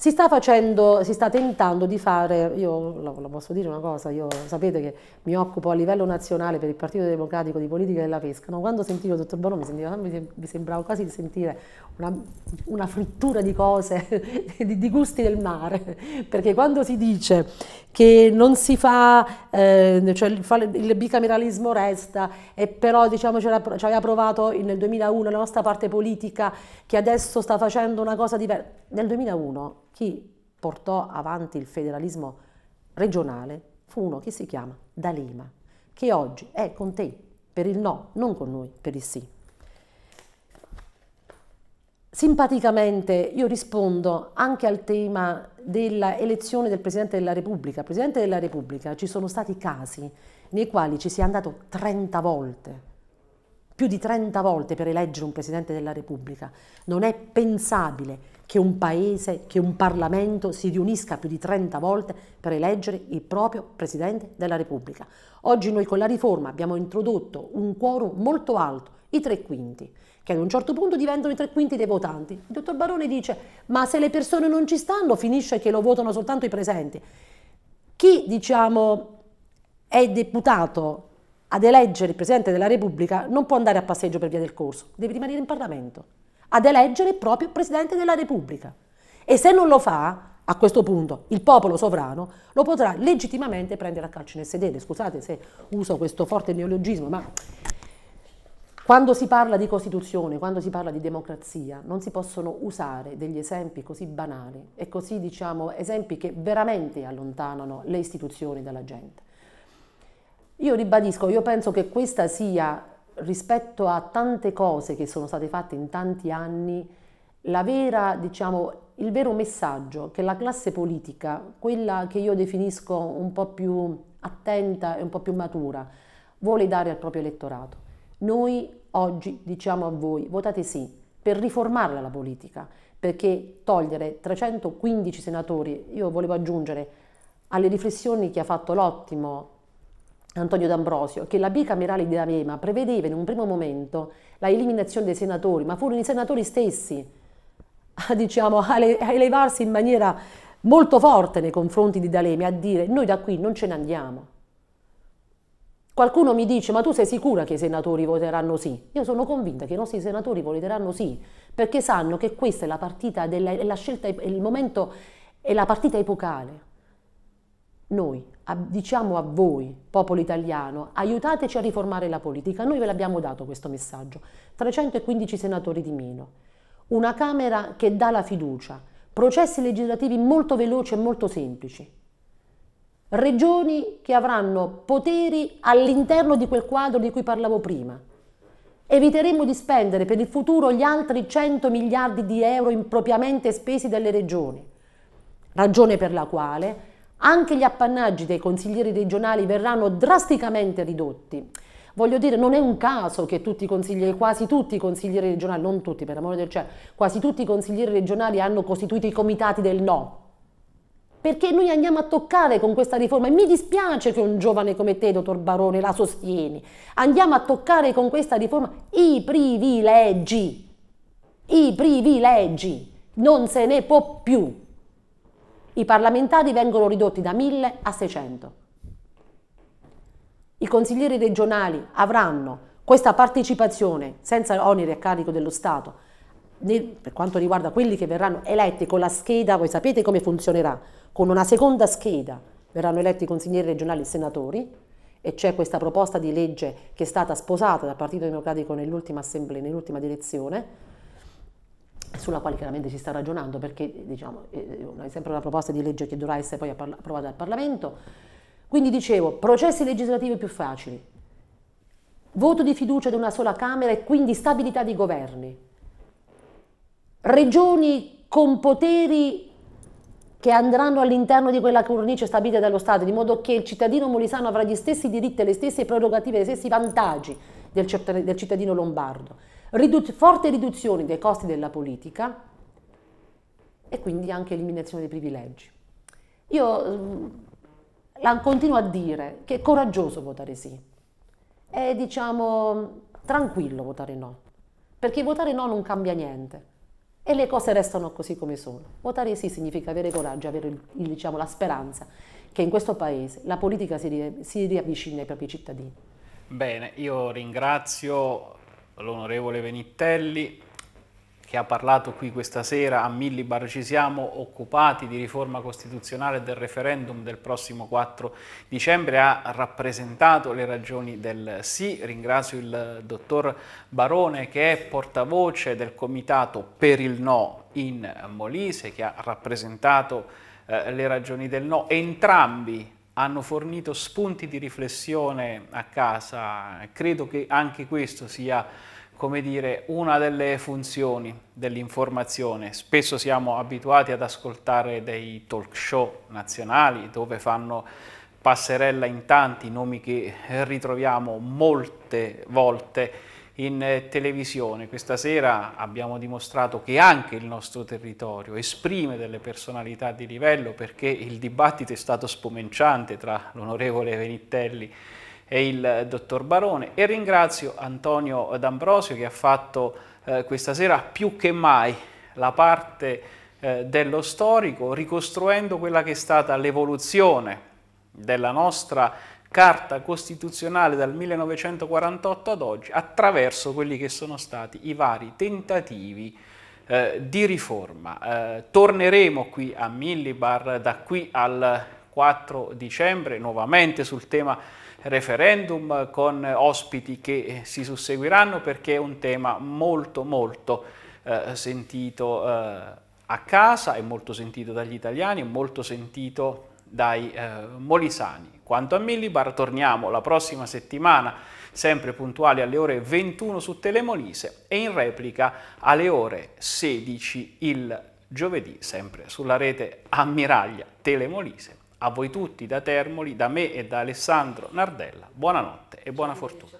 Si sta facendo, si sta tentando di fare, io lo posso dire una cosa, io sapete che mi occupo a livello nazionale per il Partito Democratico di politica della pesca, no? quando sentivo il dottor Bono mi, sentiva, mi sembrava quasi di sentire una, una frittura di cose, di, di gusti del mare, perché quando si dice che non si fa, eh, cioè il bicameralismo resta, e però diciamo, ci aveva provato nel 2001 la nostra parte politica che adesso sta facendo una cosa diversa. Nel 2001 chi portò avanti il federalismo regionale fu uno che si chiama D'Alema, che oggi è con te per il no, non con noi per il sì. Simpaticamente io rispondo anche al tema dell'elezione del Presidente della Repubblica. Presidente della Repubblica ci sono stati casi nei quali ci si è andato 30 volte, più di 30 volte per eleggere un Presidente della Repubblica. Non è pensabile che un Paese, che un Parlamento si riunisca più di 30 volte per eleggere il proprio Presidente della Repubblica. Oggi noi con la riforma abbiamo introdotto un quorum molto alto, i tre quinti che ad un certo punto diventano i tre quinti dei votanti. Il dottor Barone dice, ma se le persone non ci stanno, finisce che lo votano soltanto i presenti. Chi, diciamo, è deputato ad eleggere il Presidente della Repubblica non può andare a passeggio per via del corso, deve rimanere in Parlamento, ad eleggere proprio il Presidente della Repubblica. E se non lo fa, a questo punto il popolo sovrano lo potrà legittimamente prendere a calcio nel sedere. Scusate se uso questo forte neologismo, ma quando si parla di Costituzione, quando si parla di democrazia, non si possono usare degli esempi così banali e così, diciamo, esempi che veramente allontanano le istituzioni dalla gente. Io ribadisco, io penso che questa sia, rispetto a tante cose che sono state fatte in tanti anni, vera, diciamo, il vero messaggio che la classe politica, quella che io definisco un po' più attenta e un po' più matura, vuole dare al proprio elettorato. Noi oggi diciamo a voi votate sì per riformarla la politica, perché togliere 315 senatori, io volevo aggiungere alle riflessioni che ha fatto l'ottimo Antonio D'Ambrosio, che la bicamerale di Avema prevedeva in un primo momento la eliminazione dei senatori, ma furono i senatori stessi a, diciamo, a elevarsi in maniera molto forte nei confronti di D'Alemi, a dire noi da qui non ce ne andiamo. Qualcuno mi dice, ma tu sei sicura che i senatori voteranno sì? Io sono convinta che i nostri senatori voteranno sì, perché sanno che questa è la partita, della, è la scelta, il momento, è la partita epocale. Noi diciamo a voi, popolo italiano, aiutateci a riformare la politica. Noi ve l'abbiamo dato questo messaggio. 315 senatori di meno, una Camera che dà la fiducia, processi legislativi molto veloci e molto semplici regioni che avranno poteri all'interno di quel quadro di cui parlavo prima. Eviteremo di spendere per il futuro gli altri 100 miliardi di euro impropriamente spesi dalle regioni, ragione per la quale anche gli appannaggi dei consiglieri regionali verranno drasticamente ridotti. Voglio dire, non è un caso che tutti quasi tutti i consiglieri regionali, non tutti per amore del cielo, quasi tutti i consiglieri regionali hanno costituito i comitati del no, perché noi andiamo a toccare con questa riforma, e mi dispiace che un giovane come te, dottor Barone, la sostieni, andiamo a toccare con questa riforma i privilegi, i privilegi, non se ne può più. I parlamentari vengono ridotti da 1000 a 600. I consiglieri regionali avranno questa partecipazione senza oneri a carico dello Stato, per quanto riguarda quelli che verranno eletti con la scheda, voi sapete come funzionerà, con una seconda scheda verranno eletti consiglieri regionali e senatori e c'è questa proposta di legge che è stata sposata dal Partito Democratico nell'ultima assemblea, nell'ultima direzione, sulla quale chiaramente si sta ragionando perché diciamo, è sempre una proposta di legge che dovrà essere poi approvata dal Parlamento. Quindi dicevo, processi legislativi più facili, voto di fiducia di una sola Camera e quindi stabilità di governi, regioni con poteri che andranno all'interno di quella cornice stabilita dallo Stato, di modo che il cittadino molisano avrà gli stessi diritti, le stesse prerogative, gli stessi vantaggi del, certo, del cittadino lombardo. Ridu forte riduzione dei costi della politica e quindi anche eliminazione dei privilegi. Io mh, mm, continuo a dire che è coraggioso votare sì, è diciamo tranquillo votare no, perché votare no non cambia niente e le cose restano così come sono. Votare sì significa avere coraggio, avere il, diciamo, la speranza che in questo Paese la politica si, si riavvicini ai propri cittadini. Bene, io ringrazio l'onorevole Venittelli, che ha parlato qui questa sera a Millibar, ci siamo occupati di riforma costituzionale del referendum del prossimo 4 dicembre, ha rappresentato le ragioni del sì. Ringrazio il dottor Barone che è portavoce del comitato per il no in Molise, che ha rappresentato eh, le ragioni del no. Entrambi hanno fornito spunti di riflessione a casa, credo che anche questo sia come dire, una delle funzioni dell'informazione. Spesso siamo abituati ad ascoltare dei talk show nazionali dove fanno passerella in tanti nomi che ritroviamo molte volte in televisione. Questa sera abbiamo dimostrato che anche il nostro territorio esprime delle personalità di livello perché il dibattito è stato spomenciante tra l'onorevole Venitelli e il eh, dottor Barone e ringrazio Antonio D'Ambrosio che ha fatto eh, questa sera più che mai la parte eh, dello storico ricostruendo quella che è stata l'evoluzione della nostra Carta Costituzionale dal 1948 ad oggi attraverso quelli che sono stati i vari tentativi eh, di riforma. Eh, torneremo qui a Millibar da qui al 4 dicembre nuovamente sul tema referendum con ospiti che eh, si susseguiranno perché è un tema molto molto eh, sentito eh, a casa, è molto sentito dagli italiani, è molto sentito dai eh, molisani. Quanto a Millibar torniamo la prossima settimana sempre puntuali alle ore 21 su Telemolise e in replica alle ore 16 il giovedì sempre sulla rete Ammiraglia Telemolise. A voi tutti da Termoli, da me e da Alessandro Nardella, buonanotte e buona fortuna.